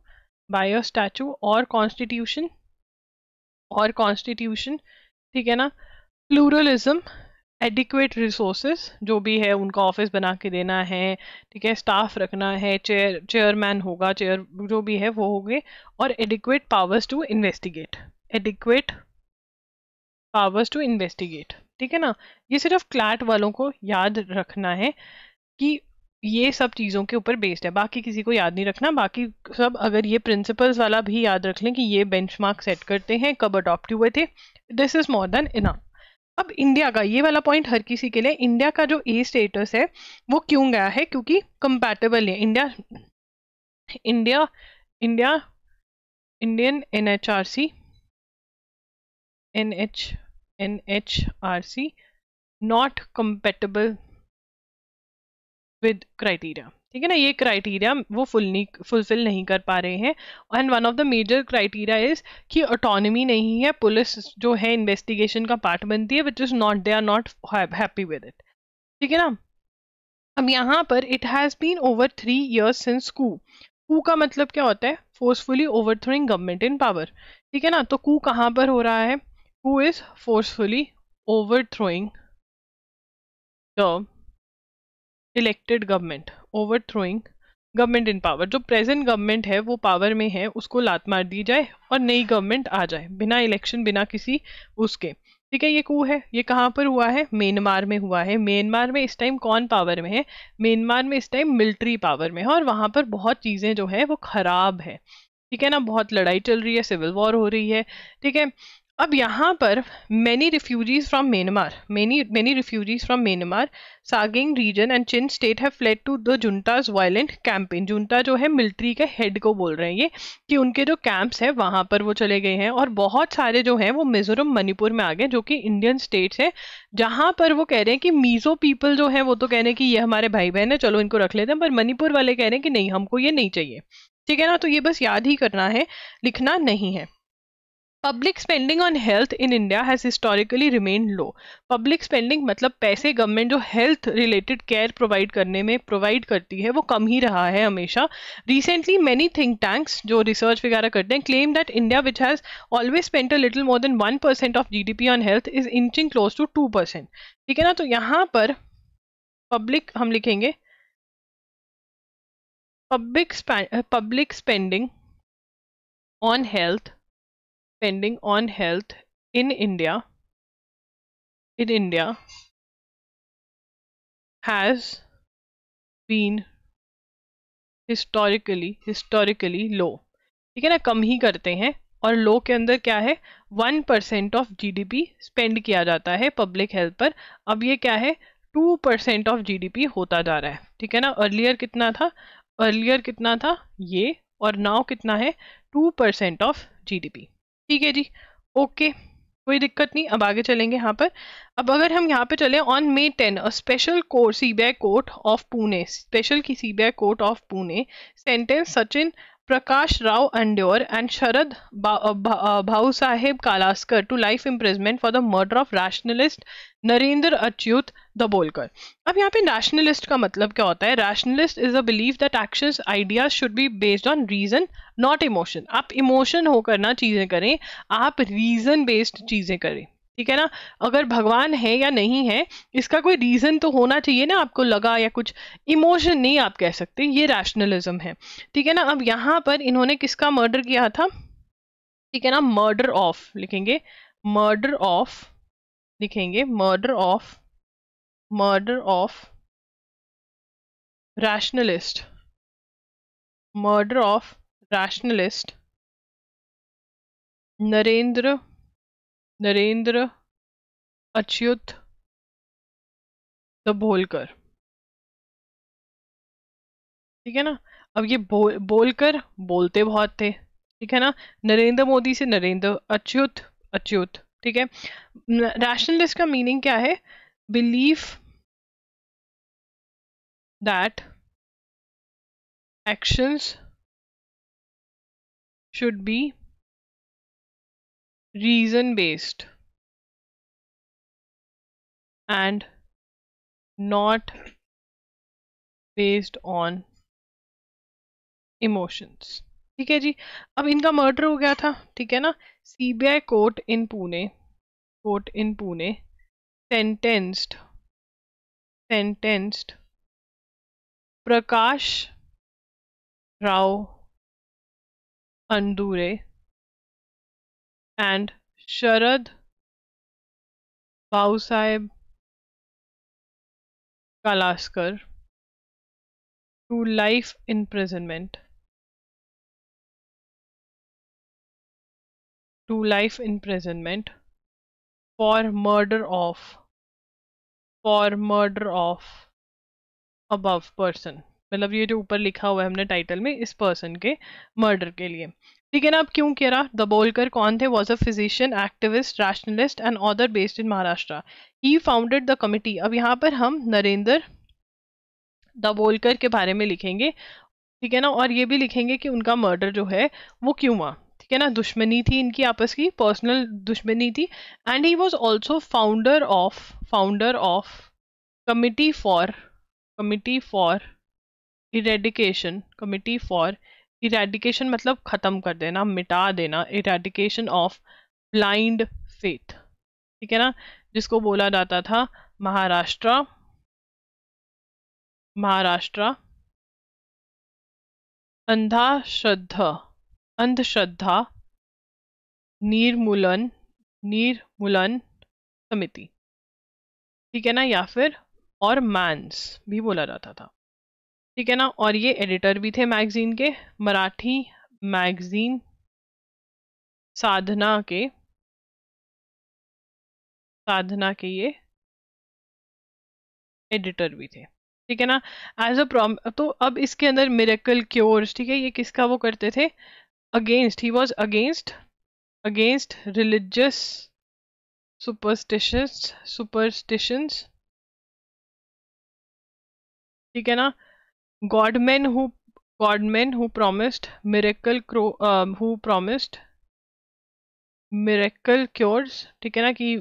by a statute और कॉन्स्टिट्यूशन और कॉन्स्टिट्यूशन ठीक है ना प्लूरलिज्म एडिक्वेट रिसोर्सेज जो भी है उनका ऑफिस बना के देना है ठीक है स्टाफ रखना है चेयर चेयरमैन होगा चेयर जो भी है वो गए और adequate powers to investigate adequate powers to investigate ठीक है ना ये सिर्फ क्लैट वालों को याद रखना है कि ये सब चीज़ों के ऊपर बेस्ड है बाकी किसी को याद नहीं रखना बाकी सब अगर ये प्रिंसिपल्स वाला भी याद रख लें कि ये बेंच सेट करते हैं कब अडॉप्ट हुए थे दिस इज़ मोर देन इना अब इंडिया का ये वाला पॉइंट हर किसी के लिए इंडिया का जो ए स्टेटस है वो क्यों गया है क्योंकि कंपैटिबल है India India India Indian NHRC R C R C not compatible with criteria ठीक है ना ये क्राइटेरिया वो फुल फुलफिल नहीं कर पा रहे हैं and one of the major criteria is कि ऑटोनमी नहीं है पुलिस जो है इन्वेस्टिगेशन का पार्ट बनती है which is not they are not happy with it ठीक है ना अब यहाँ पर it has been over three years since coup coup का मतलब क्या होता है forcefully overthrowing government in power ठीक है ना तो कू कहाँ पर हो रहा है who is forcefully overthrowing the elected government overthrowing government in power जो प्रेजेंट गवर्नमेंट है वो पावर में है उसको लात मार दी जाए और नई गवर्नमेंट आ जाए बिना इलेक्शन बिना किसी उसके ठीक है ये कू है ये कहाँ पर हुआ है म्यांमार में हुआ है म्यांमार में इस टाइम कौन पावर में है म्यांमार में इस टाइम मिलिट्री पावर में है और वहाँ पर बहुत चीज़ें जो है वो खराब है ठीक है ना बहुत लड़ाई चल रही है सिविल वॉर हो रही है ठीक है अब यहाँ पर many refugees from Myanmar many many refugees from Myanmar Sagaing region and Chin state have fled to the junta's violent campaign junta जो है मिलिट्री के हेड को बोल रहे हैं ये कि उनके जो कैंप्स हैं वहाँ पर वो चले गए हैं और बहुत सारे जो हैं वो मिजोरम मणिपुर में आ गए जो कि इंडियन स्टेट्स हैं जहाँ पर वो कह रहे हैं कि मीजो पीपल जो है वो तो कह रहे हैं कि ये हमारे भाई बहन है चलो इनको रख लेते हैं पर मणिपुर वाले कह रहे हैं कि नहीं हमको ये नहीं चाहिए ठीक है ना तो ये बस याद ही करना है लिखना नहीं है public spending on health in India has historically remain low public spending मतलब पैसे गवर्नमेंट जो हेल्थ रिलेटेड केयर प्रोवाइड करने में प्रोवाइड करती है वो कम ही रहा है हमेशा रिसेंटली मेनी थिंक टैंक्स जो रिसर्च वगैरह करते हैं claim that India which has always spent a little more than one percent of G D P on health is inching close to two percent ठीक है ना तो यहाँ पर पब्लिक हम लिखेंगे public public spending on health spending on health in India in India has been historically historically low ठीक है ना कम ही करते हैं और लो के अंदर क्या है one percent of GDP spend किया जाता है पब्लिक हेल्थ पर अब ये क्या है टू परसेंट ऑफ जीडीपी होता जा रहा है ठीक है ना अर्लियर कितना था अर्लियर कितना था ये और नाव कितना है टू परसेंट ऑफ जीडीपी ठीक है जी ओके कोई दिक्कत नहीं अब आगे चलेंगे यहाँ पर अब अगर हम यहाँ पे चले on May ten a special court C B I court of Pune special की C B I court of Pune sentence Sachin Prakash Rao Andure and Sharad Bhausaheb Kalaskar to life imprisonment for the murder of rationalist Narendra Achyut Dabholkar अब यहाँ पे नेशनलिस्ट का मतलब क्या होता है rationalist is a believe that action ideas should be based on reason not emotion आप emotion होकर ना चीजें करें आप रीजन बेस्ड चीजें करें ठीक है ना अगर भगवान है या नहीं है इसका कोई रीज़न तो होना चाहिए ना आपको लगा या कुछ इमोशन नहीं आप कह सकते ये रैशनलिज्म है ठीक है ना अब यहाँ पर इन्होंने किसका मर्डर किया था ठीक है ना मर्डर ऑफ लिखेंगे मर्डर ऑफ लिखेंगे murder of murder of rationalist murder of rationalist Narendra Narendra Achyut Bolkar ठीक है ना अब ये बोल बोलकर बोलते बहुत थे ठीक है ना नरेंद्र मोदी से नरेंद्र अच्युत अच्युत ठीक है रैशनलिस्ट का मीनिंग क्या है belief that actions should be reason based and not based on emotions ठीक है जी अब इनका मर्डर हो गया था ठीक है ना C B I court in Pune court in Pune sentenced sentenced Prakash Rao Andure and Sharad Bausaheb Kalaskar to life imprisonment. To life imprisonment for murder of for murder of above person मतलब ये जो ऊपर लिखा हुआ है हमने टाइटल में इस पर्सन के मर्डर के लिए लेकिन अब क्यों केरा दबोलकर कौन थे was a physician activist rationalist and author based in Maharashtra he founded the committee अब यहाँ पर हम नरेंद्र दबोलकर के बारे में लिखेंगे ठीक है ना और ये भी लिखेंगे कि उनका मर्डर जो है वो क्यों हुआ ठीक है ना दुश्मनी थी इनकी आपस की पर्सनल दुश्मनी थी and he was also founder of founder of committee for committee for eradication committee for eradication मतलब खत्म कर देना मिटा देना इरेडिकेशन ऑफ ब्लाइंड फेथ ठीक है ना जिसको बोला जाता था महाराष्ट्र महाराष्ट्र अंधाश्रद्धा अंधश्रद्धा निर्मूलन निर्मूलन समिति ठीक है ना या फिर और मैंस भी बोला जाता था ठीक है ना और ये एडिटर भी थे मैगजीन के मराठी मैगजीन साधना के साधना के ये एडिटर भी थे ठीक है ना एज अ प्रॉम तो अब इसके अंदर मेरेकल क्योर्स ठीक है ये किसका वो करते थे against he was against against religious superstitions superstitions ठीक है ना godman who godman who promised miracle crow who promised promised cures uh, ठीक है ना कि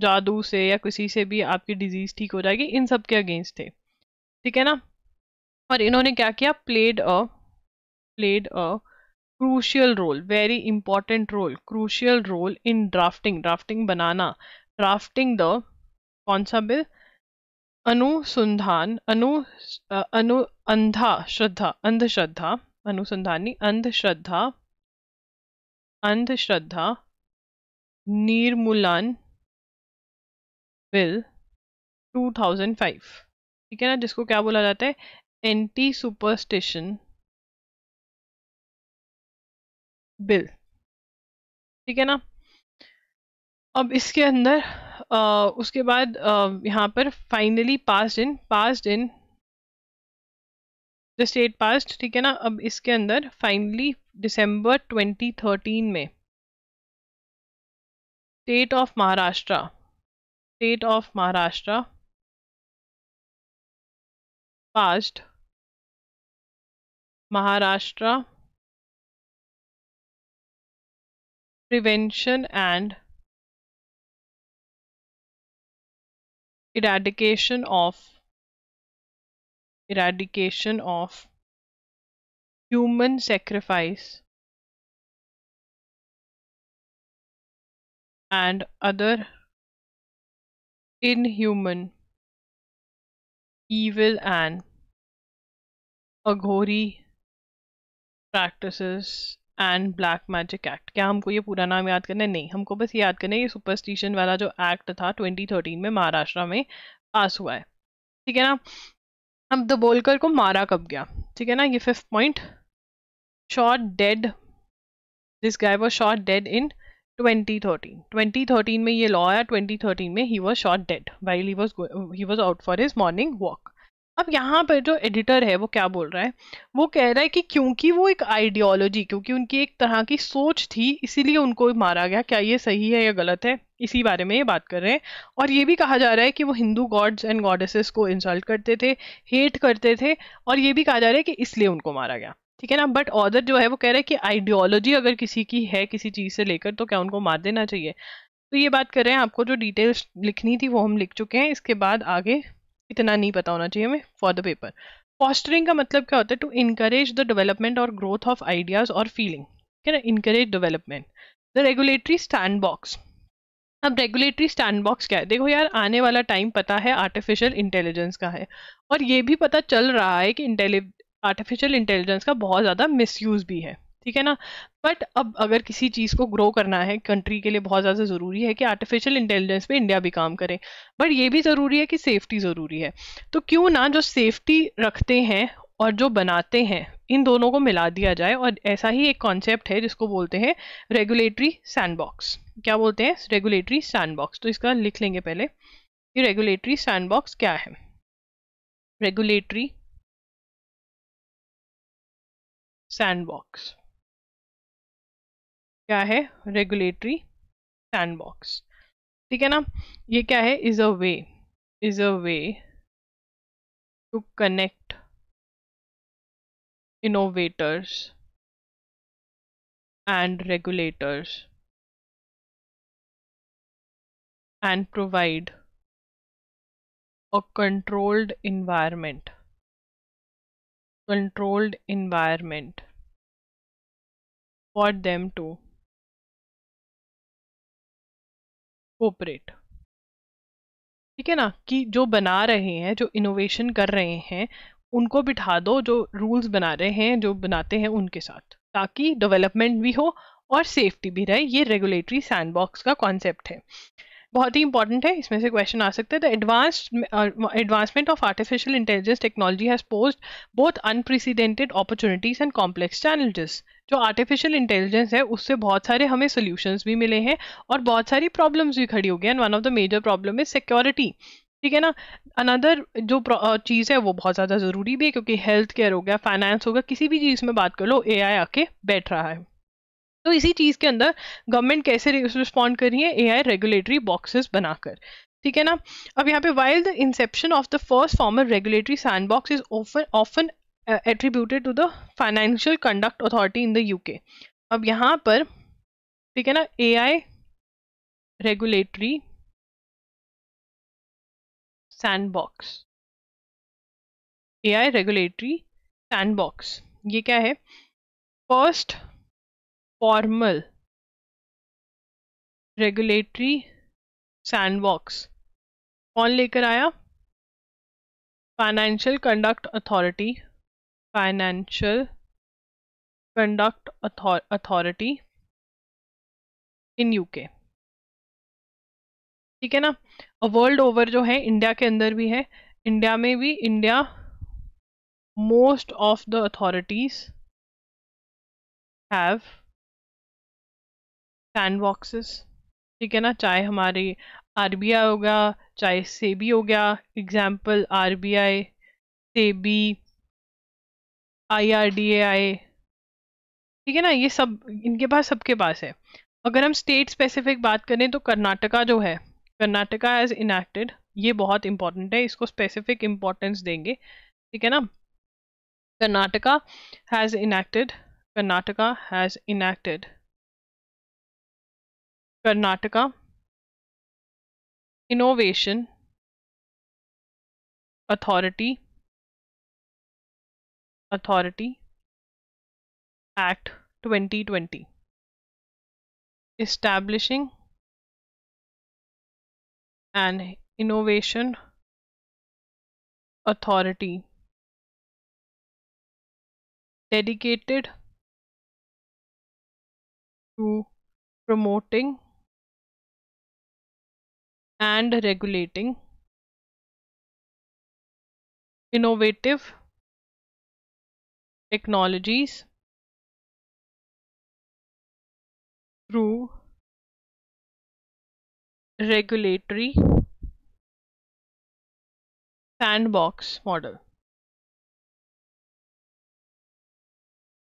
जादू से या किसी से भी आपकी डिजीज ठीक हो जाएगी इन सब के अगेंस्ट थे ठीक है ना और इन्होंने क्या किया played a played a crucial role very important role crucial role in drafting drafting बनाना ड्राफ्टिंग द कौन सा बिल अनुसंधान अनु अनु अंधा श्रद्धा अंधश्रद्धा अनुसंधानी अंधश्रद्धा अंधश्रद्धा निर्मूलन बिल 2005 ठीक है ना जिसको क्या बोला जाता है एंटी सुपरस्टिशन बिल ठीक है ना अब इसके अंदर उसके बाद यहाँ पर finally passed in passed in the state passed ठीक है ना अब इसके अंदर फाइनली दिसंबर 2013 में state of Maharashtra state of Maharashtra passed Maharashtra prevention and eradication of eradication of human sacrifice and other inhuman evil and aghori practices and black magic act क्या हमको ये पूरा नाम याद करना है नहीं हमको बस ये याद करना है ये सुपरस्टिशन वाला जो एक्ट था 2013 में महाराष्ट्र में पास हुआ है ठीक है ना अब द बोलकर को मारा कब गया ठीक है ना ये fifth point shot dead this guy was shot dead in 2013 2013 में ये लॉ आया 2013 में ही was shot dead while he was he was out for his morning walk अब यहाँ पर जो एडिटर है वो क्या बोल रहा है वो कह रहा है कि क्योंकि वो एक आइडियोलॉजी क्योंकि उनकी एक तरह की सोच थी इसीलिए उनको मारा गया क्या ये सही है या गलत है इसी बारे में ये बात कर रहे हैं और ये भी कहा जा रहा है कि वो हिंदू गॉड्स एंड गॉडेसेस को इंसल्ट करते थे हेट करते थे और ये भी कहा जा रहा है कि इसलिए उनको मारा गया ठीक है ना बट ऑदर जो है वो कह रहा है कि आइडियोलॉजी अगर किसी की है किसी चीज़ से लेकर तो क्या उनको मार देना चाहिए तो ये बात कर रहे हैं आपको जो डिटेल्स लिखनी थी वो हम लिख चुके हैं इसके बाद आगे इतना नहीं पता होना चाहिए हमें फॉर द पेपर फॉस्टरिंग का मतलब क्या होता है टू इनकरेज द डेवलपमेंट और ग्रोथ ऑफ आइडियाज और फीलिंग ठीक है ना encourage development the regulatory sandbox अब रेगुलेटरी स्टैंड बॉक्स क्या है देखो यार आने वाला टाइम पता है आर्टिफिशियल इंटेलिजेंस का है और ये भी पता चल रहा है कि आर्टिफिशियल इंटेलिजेंस का बहुत ज़्यादा मिसयूज़ भी है ठीक है ना बट अब अगर किसी चीज़ को ग्रो करना है कंट्री के लिए बहुत ज़्यादा ज़रूरी है कि आर्टिफिशियल इंटेलिजेंस पे इंडिया भी काम करे बट ये भी ज़रूरी है कि सेफ्टी ज़रूरी है तो क्यों ना जो सेफ्टी रखते हैं और जो बनाते हैं इन दोनों को मिला दिया जाए और ऐसा ही एक कॉन्सेप्ट है जिसको बोलते हैं रेगुलेटरी सैंडबॉक्स क्या बोलते हैं रेगुलेटरी सैंडबॉक्स तो इसका लिख लेंगे पहले कि रेगुलेटरी सैंडबॉक्स क्या है रेगुलेटरी सैंडबॉक्स क्या है रेगुलेटरी सैंड ठीक है ना ये क्या है is a way is a way to connect innovators and regulators and provide a controlled environment controlled environment for them to cooperate ठीक है ना कि जो बना रहे हैं जो इनोवेशन कर रहे हैं उनको बिठा दो जो रूल्स बना रहे हैं जो बनाते हैं उनके साथ ताकि डेवलपमेंट भी हो और सेफ्टी भी रहे ये रेगुलेटरी सैंडबॉक्स का कॉन्सेप्ट है बहुत ही इंपॉर्टेंट है इसमें से क्वेश्चन आ सकते हैं the advance advancement of artificial intelligence technology has posed both unprecedented opportunities and complex challenges जो आर्टिफिशियल इंटेलिजेंस है उससे बहुत सारे हमें सोल्यूशंस भी मिले हैं और बहुत सारी प्रॉब्लम्स भी खड़ी हो गई and one of the major problem is security ठीक है ना अनदर जो चीज़ है वो बहुत ज़्यादा ज़रूरी भी है क्योंकि हेल्थ केयर हो गया फाइनेंस हो गया किसी भी चीज़ में बात कर लो ए आके बैठ रहा है तो इसी चीज़ के अंदर गवर्नमेंट कैसे रिस्पॉन्ड कर रही है ए आई रेगुलेटरी बॉक्सेस बनाकर ठीक है ना अब यहाँ पे while the inception of the first formal regulatory sandbox is often often attributed to the financial conduct authority in the UK अब यहाँ पर ठीक है ना A I regulatory sandbox I regulatory sandbox ये क्या है फर्स्ट फॉर्मल रेगुलेटरी सैंडबॉक्स कौन लेकर आया financial conduct authority financial conduct Author authority in UK ठीक है ना वर्ल्ड ओवर जो है इंडिया के अंदर भी है इंडिया में भी India most of the authorities have sandboxes ठीक है ना चाहे हमारी आरबीआई हो गया चाहे सेबी हो गया example RBI SEBI I R D A I ठीक है ना ये सब इनके पास सबके पास है अगर हम स्टेट स्पेसिफिक बात करें तो कर्नाटका जो है कर्नाटका एज इनएक्टेड ये बहुत इंपॉर्टेंट है इसको स्पेसिफिक इम्पोर्टेंस देंगे ठीक है ना Karnataka has enacted Karnataka has enacted Karnataka innovation authority Authority Act 2020 establishing an innovation authority dedicated to promoting and regulating innovative technologies through regulatory sandbox model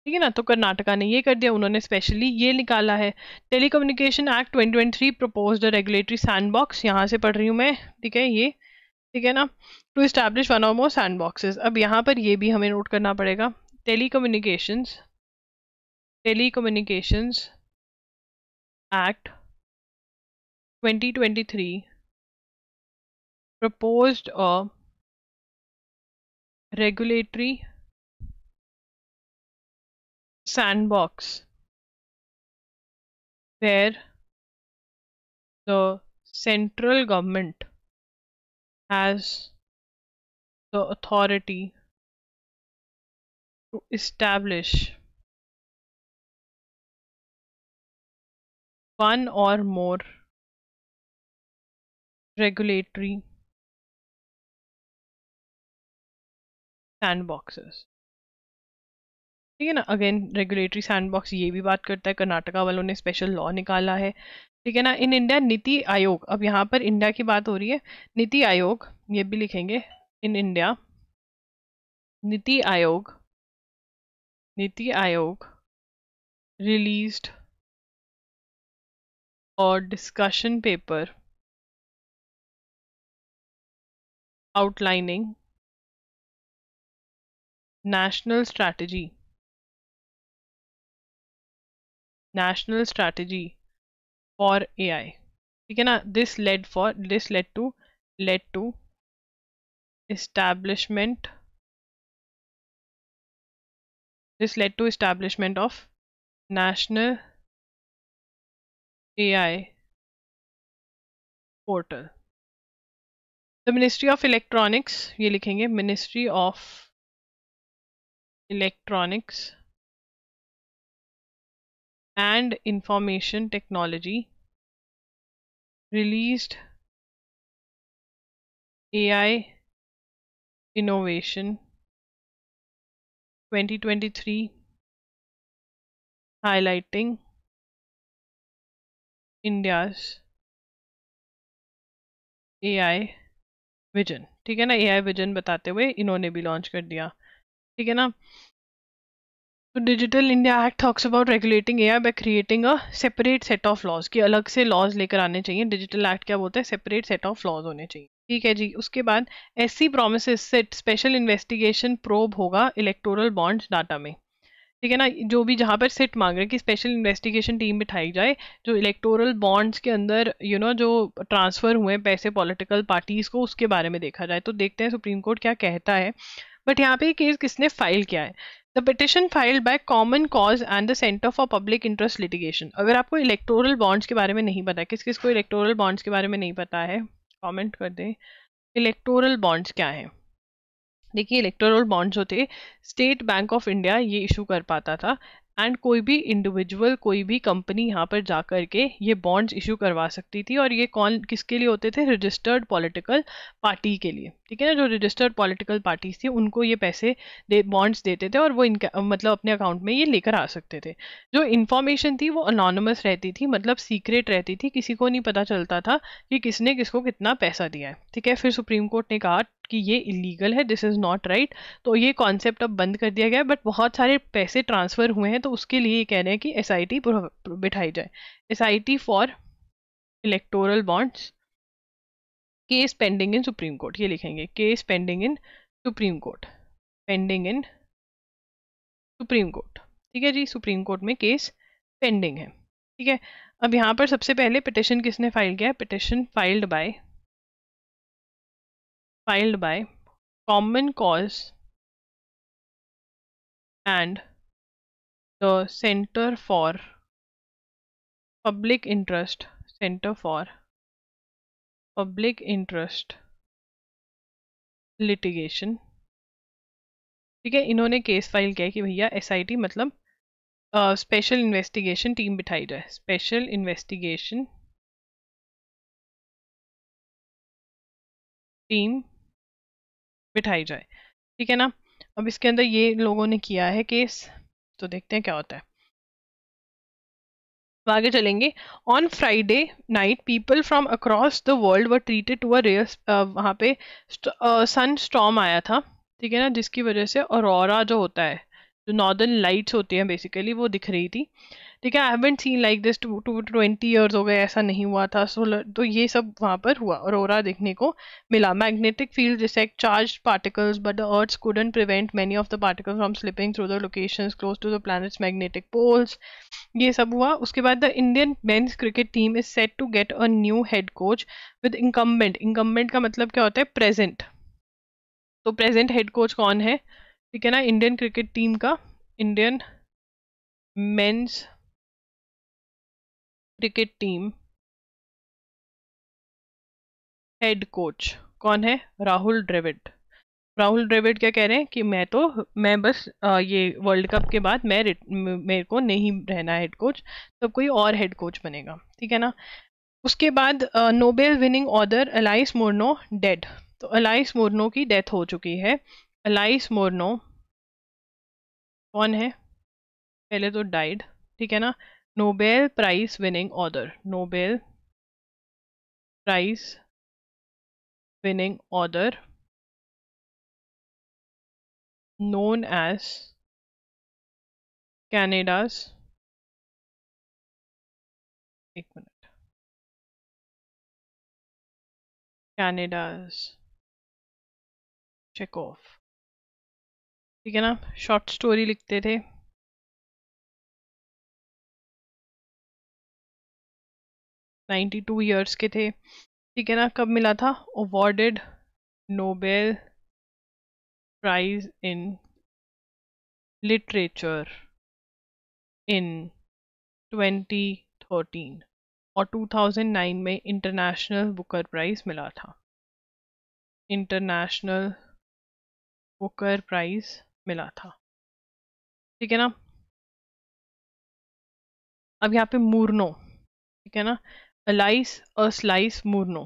ठीक है ना तो कर्नाटका ने ये कर दिया उन्होंने स्पेशली ये निकाला है telecommunication act 2023 propose the regulatory sandbox यहाँ से पढ़ रही हूँ मैं ठीक है ये ठीक है ना to establish one of more sandboxes अब यहाँ पर ये भी हमें नोट करना पड़ेगा telecommunications telecommunications act 2023 proposed a regulatory sandbox where the central government has the authority to establish one or more regulatory sandboxes ठीक है ना अगेन रेगुलेटरी सैंडबॉक्स ये भी बात करता है कर्नाटका वालों ने स्पेशल लॉ निकाला है ठीक है ना इन इंडिया नीति आयोग अब यहाँ पर इंडिया की बात हो रही है नीति आयोग ये भी लिखेंगे इन इंडिया नीति आयोग Niti Aayog released a discussion paper outlining national strategy national strategy for ai ठीक this led for this led to led to establishment this led to establishment of National AI portal. The Ministry of Electronics, ये लिखेंगे Ministry of Electronics and Information Technology released AI innovation 2023 highlighting India's AI vision ठीक है ना A eye vision बताते हुए इन्होंने भी launch कर दिया ठीक है ना तो digital India act talks about regulating A I by creating a separate set of laws कि अलग से लॉज लेकर आने चाहिए डिजिटल एक्ट क्या बोलते हैं सेपरेट सेट ऑफ लॉज होने चाहिए ठीक है जी उसके बाद S C promise set special investigation probe होगा इलेक्टोरल बॉन्ड डाटा में ठीक है ना जो भी जहाँ पर सिट मांग रहे हैं कि स्पेशल इन्वेस्टिगेशन टीम बिठाई जाए जो इलेक्टोरल बॉन्ड्स के अंदर यू you नो know, जो ट्रांसफ़र हुए पैसे पॉलिटिकल पार्टीज़ को उसके बारे में देखा जाए तो देखते हैं सुप्रीम कोर्ट क्या कहता है बट यहाँ पे केस किसने फाइल किया है the petition filed by common cause and the centre for public interest litigation अगर आपको इलेक्टोरल बॉन्ड्स के बारे में नहीं पता किस किस को इलेक्टोरल बॉन्ड्स के बारे में नहीं पता है कमेंट कर दें इलेक्टोरल बॉन्ड्स क्या हैं देखिए इलेक्टोरल बॉन्ड्स होते स्टेट बैंक ऑफ इंडिया ये इशू कर पाता था एंड कोई भी इंडिविजुअल कोई भी कंपनी यहाँ पर जा कर के ये बॉन्ड्स इशू करवा सकती थी और ये कौन किसके लिए होते थे रजिस्टर्ड पॉलिटिकल पार्टी के लिए ठीक है ना जो रजिस्टर्ड पॉलिटिकल पार्टीज थी उनको ये पैसे दे बॉन्ड्स देते थे और वो इनका मतलब अपने अकाउंट में ये लेकर आ सकते थे जो इन्फॉर्मेशन थी वो अनोनमस रहती थी मतलब सीक्रेट रहती थी किसी को नहीं पता चलता था कि किसने किसको कितना पैसा दिया है ठीक है फिर सुप्रीम कोर्ट ने कहा कि ये इलीगल है दिस इज़ नॉट राइट तो ये कॉन्सेप्ट अब बंद कर दिया गया है बट बहुत सारे पैसे ट्रांसफ़र हुए हैं तो उसके लिए कह रहे हैं कि एस आई टी बिठाई जाए as for electoral bonds case pending in Supreme Court ये लिखेंगे case pending in Supreme Court pending in Supreme Court ठीक है जी सुप्रीम कोर्ट में केस पेंडिंग है ठीक है अब यहाँ पर सबसे पहले पिटिशन किसने फाइल किया है petition filed by filed by Common Cause and the Center for Public Interest, Center for Public Interest Litigation. ठीक है इन्होंने केस फाइल किया कि भैया एसआईटी मतलब स्पेशल इन्वेस्टिगेशन टीम बिठाई जाए स्पेशल इन्वेस्टिगेशन टीम बिठाई जाए ठीक है ना अब इसके अंदर ये लोगों ने किया है केस तो देखते हैं क्या होता है तो आगे चलेंगे on Friday night people from across the world were treated to a rare वहाँ पे सन स्टॉम uh, आया था ठीक है ना जिसकी वजह से और जो होता है जो नॉर्दर्न लाइट्स होती हैं बेसिकली वो दिख रही थी ठीक है I haven't seen like this two two twenty years हो गए ऐसा नहीं हुआ था सोलर तो ये सब वहाँ पर हुआ और देखने को मिला मैग्नेटिक फील्ड जैसे charge particles but the earth couldn't prevent many of the particles from slipping through the location close to the planet's magnetic poles ये सब हुआ उसके बाद the Indian men's cricket team is set to get a new head coach with incumbent incumbent का मतलब क्या होता है प्रेजेंट तो प्रेजेंट हेड कोच कौन है ठीक है ना इंडियन क्रिकेट टीम का Indian men's cricket team head coach कौन है राहुल ड्रेविड राहुल ड्रेविड क्या कह रहे हैं कि मैं तो मैं बस आ, ये वर्ल्ड कप के बाद मैं मेरे को नहीं रहना हेड कोच तब कोई और हेड कोच बनेगा ठीक है ना उसके बाद Nobel winning author Alice Munro dead तो अलाइस मोरनो की डेथ हो चुकी है अलाइस मोरनो कौन है पहले तो डाइड ठीक है ना Nobel prize winning author Nobel prize winning author known as Canada's एक मिनट चेक ऑफ ठीक है ना शॉर्ट स्टोरी लिखते थे नाइन्टी टू ईयर्स के थे ठीक है ना कब मिला था awarded Nobel prize in literature in 2013 और 2009 में इंटरनेशनल बुकर प्राइज मिला था इंटरनेशनल बुकर प्राइज मिला था ठीक है ना अब यहाँ पे मूर्नो ठीक है ना अलाइस अस्लाइस मूर्नो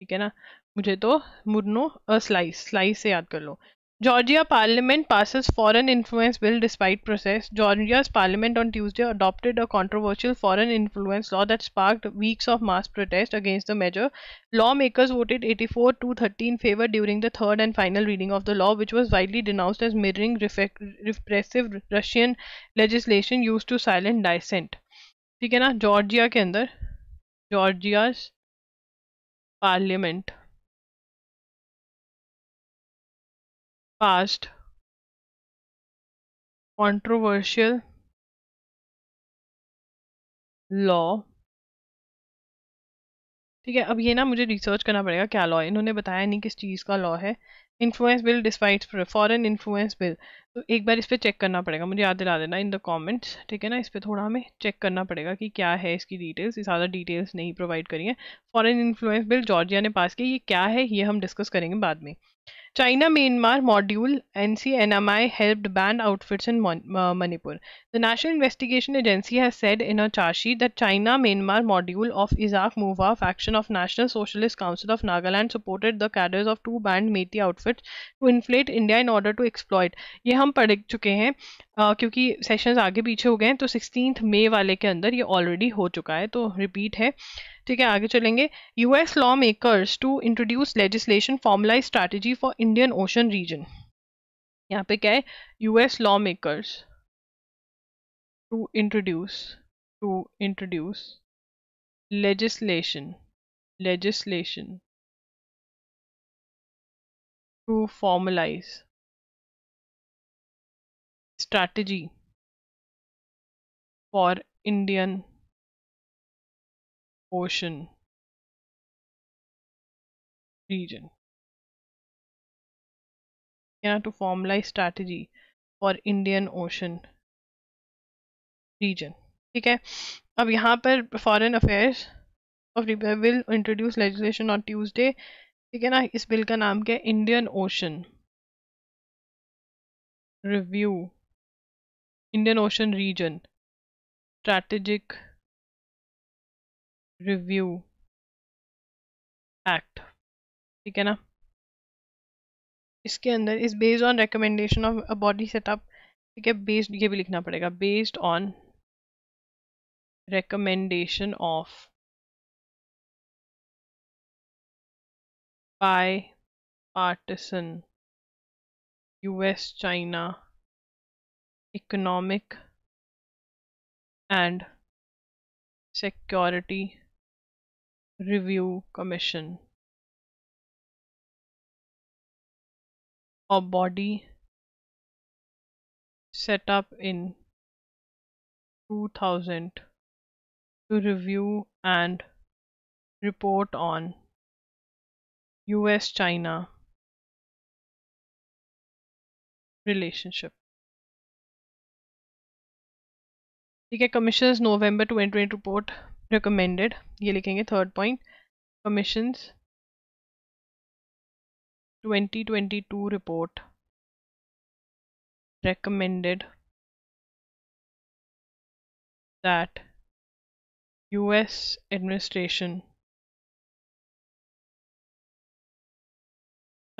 ठीक है ना मुझे तो मुर्नो अस्लाइस स्लाइस से याद कर लो Georgia Parliament passes foreign influence bill despite protests. Georgia's parliament on Tuesday adopted a controversial foreign influence law that sparked weeks of mass protest against the measure. Lawmakers voted 84 to 30 in favor during the third and final reading of the law, which was widely denounced as mirroring repressive Russian legislation used to silence dissent. ठीक है ना Georgia के past controversial law ठीक है अब ये ना मुझे रिसर्च करना पड़ेगा क्या लॉ है इन्होंने बताया नहीं किस चीज़ का लॉ है influence bill despite foreign influence bill तो एक बार इस पर चेक करना पड़ेगा मुझे याद दिला देना इन द कमेंट्स ठीक है ना इस पर थोड़ा हमें चेक करना पड़ेगा कि क्या है इसकी डिटेल्स ज़्यादा डिटेल्स नहीं प्रोवाइड करी है फॉरन इन्फ्लुएंस बिल जॉर्जिया ने पास किया ये क्या है ये हम डिस्कस करेंगे बाद में China-Myanmar Module (ncNMI) helped ban outfits in uh, Manipur. The National Investigation Agency has said in a chartsheet that China-Myanmar Module of Isak Muva faction of National Socialist Council of Nagaland supported the cadres of two banned Meitei outfits to inflate India in order to exploit. Ye hum पढ़ चुके Uh, क्योंकि sessions आगे पीछे हो गए हैं तो sixteen मे वाले के अंदर ये ऑलरेडी हो चुका है तो रिपीट है ठीक है आगे चलेंगे US lawmakers to introduce legislation formalise strategy for Indian Ocean region यहाँ पे क्या है US lawmakers to introduce to introduce legislation legislation to formalise strategy for Indian Ocean region. you have to formalize strategy for Indian Ocean region. ठीक है अब यहाँ पर foreign affairs of repair will introduce legislation on Tuesday ठीक है ना इस bill का नाम क्या है Indian Ocean review Indian Ocean region strategic review act ठीक है ना इसके अंदर इस based on recommendation of a body setup ठीक है बेस्ड ये भी लिखना पड़ेगा based on recommendation of bipartisan US China economic and security review commission a body set up in 2000 to review and report on US China relationship. ठीक है कमीशन्स नवंबर 2020 report recommended ये लिखेंगे third point commissions to report recommended that U S administration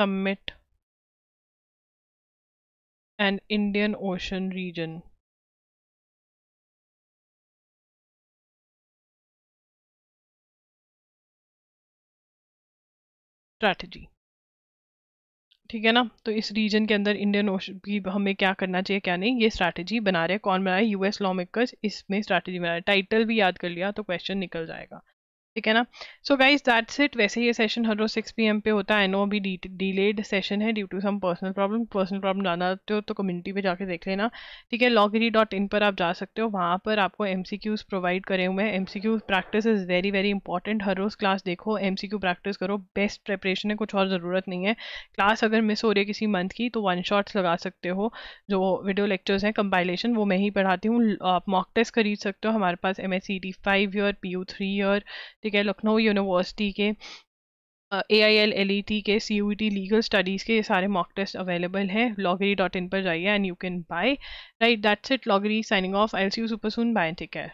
submit and Indian Ocean region strategy ठीक है ना तो इस reason के अंदर इंडियन ओशन भी हमें क्या करना चाहिए क्या नहीं ये स्ट्रैटेजी बना रहे कौन बना है यूएस लॉ मेकर्स इसमें स्ट्रैटेजी बना रहे टाइटल भी याद कर लिया तो क्वेश्चन निकल जाएगा ठीक है ना सो गाइज दैट्स इट वैसे ये सेशन हर रोज सिक्स पी एम पे होता है नो अभी डिलेड सेशन है due to some personal problem personal problem जाना चाहते हो तो कम्युनिटी तो पे जाके देख लेना ठीक है लॉगरी डॉट इन पर आप जा सकते हो वहाँ पर आपको एम सी क्यूज़ प्रोवाइड करे हुए हैं M C Q practice is very very important हर रोज़ क्लास देखो एम सी क्यू प्रैक्टिस करो बेस्ट प्रेपरेशन है कुछ और ज़रूरत नहीं है क्लास अगर मिस हो रही है किसी मंथ की तो वन शॉट्स लगा सकते हो जो वीडियो लेक्चर्स हैं कंपाइलेशन वो मैं ही पढ़ाती हूँ आप मॉक टेस्ट खरीद सकते हो हमारे पास M S C T five year P U three year ठीक है लखनऊ यूनिवर्सिटी के A I L L E T के C U T legal studies के ये सारे मॉक टेस्ट अवेलेबल हैं लॉगरी डॉट इन पर जाइए and you can buy right that's it लॉगरी signing off I L C U super soon bye take care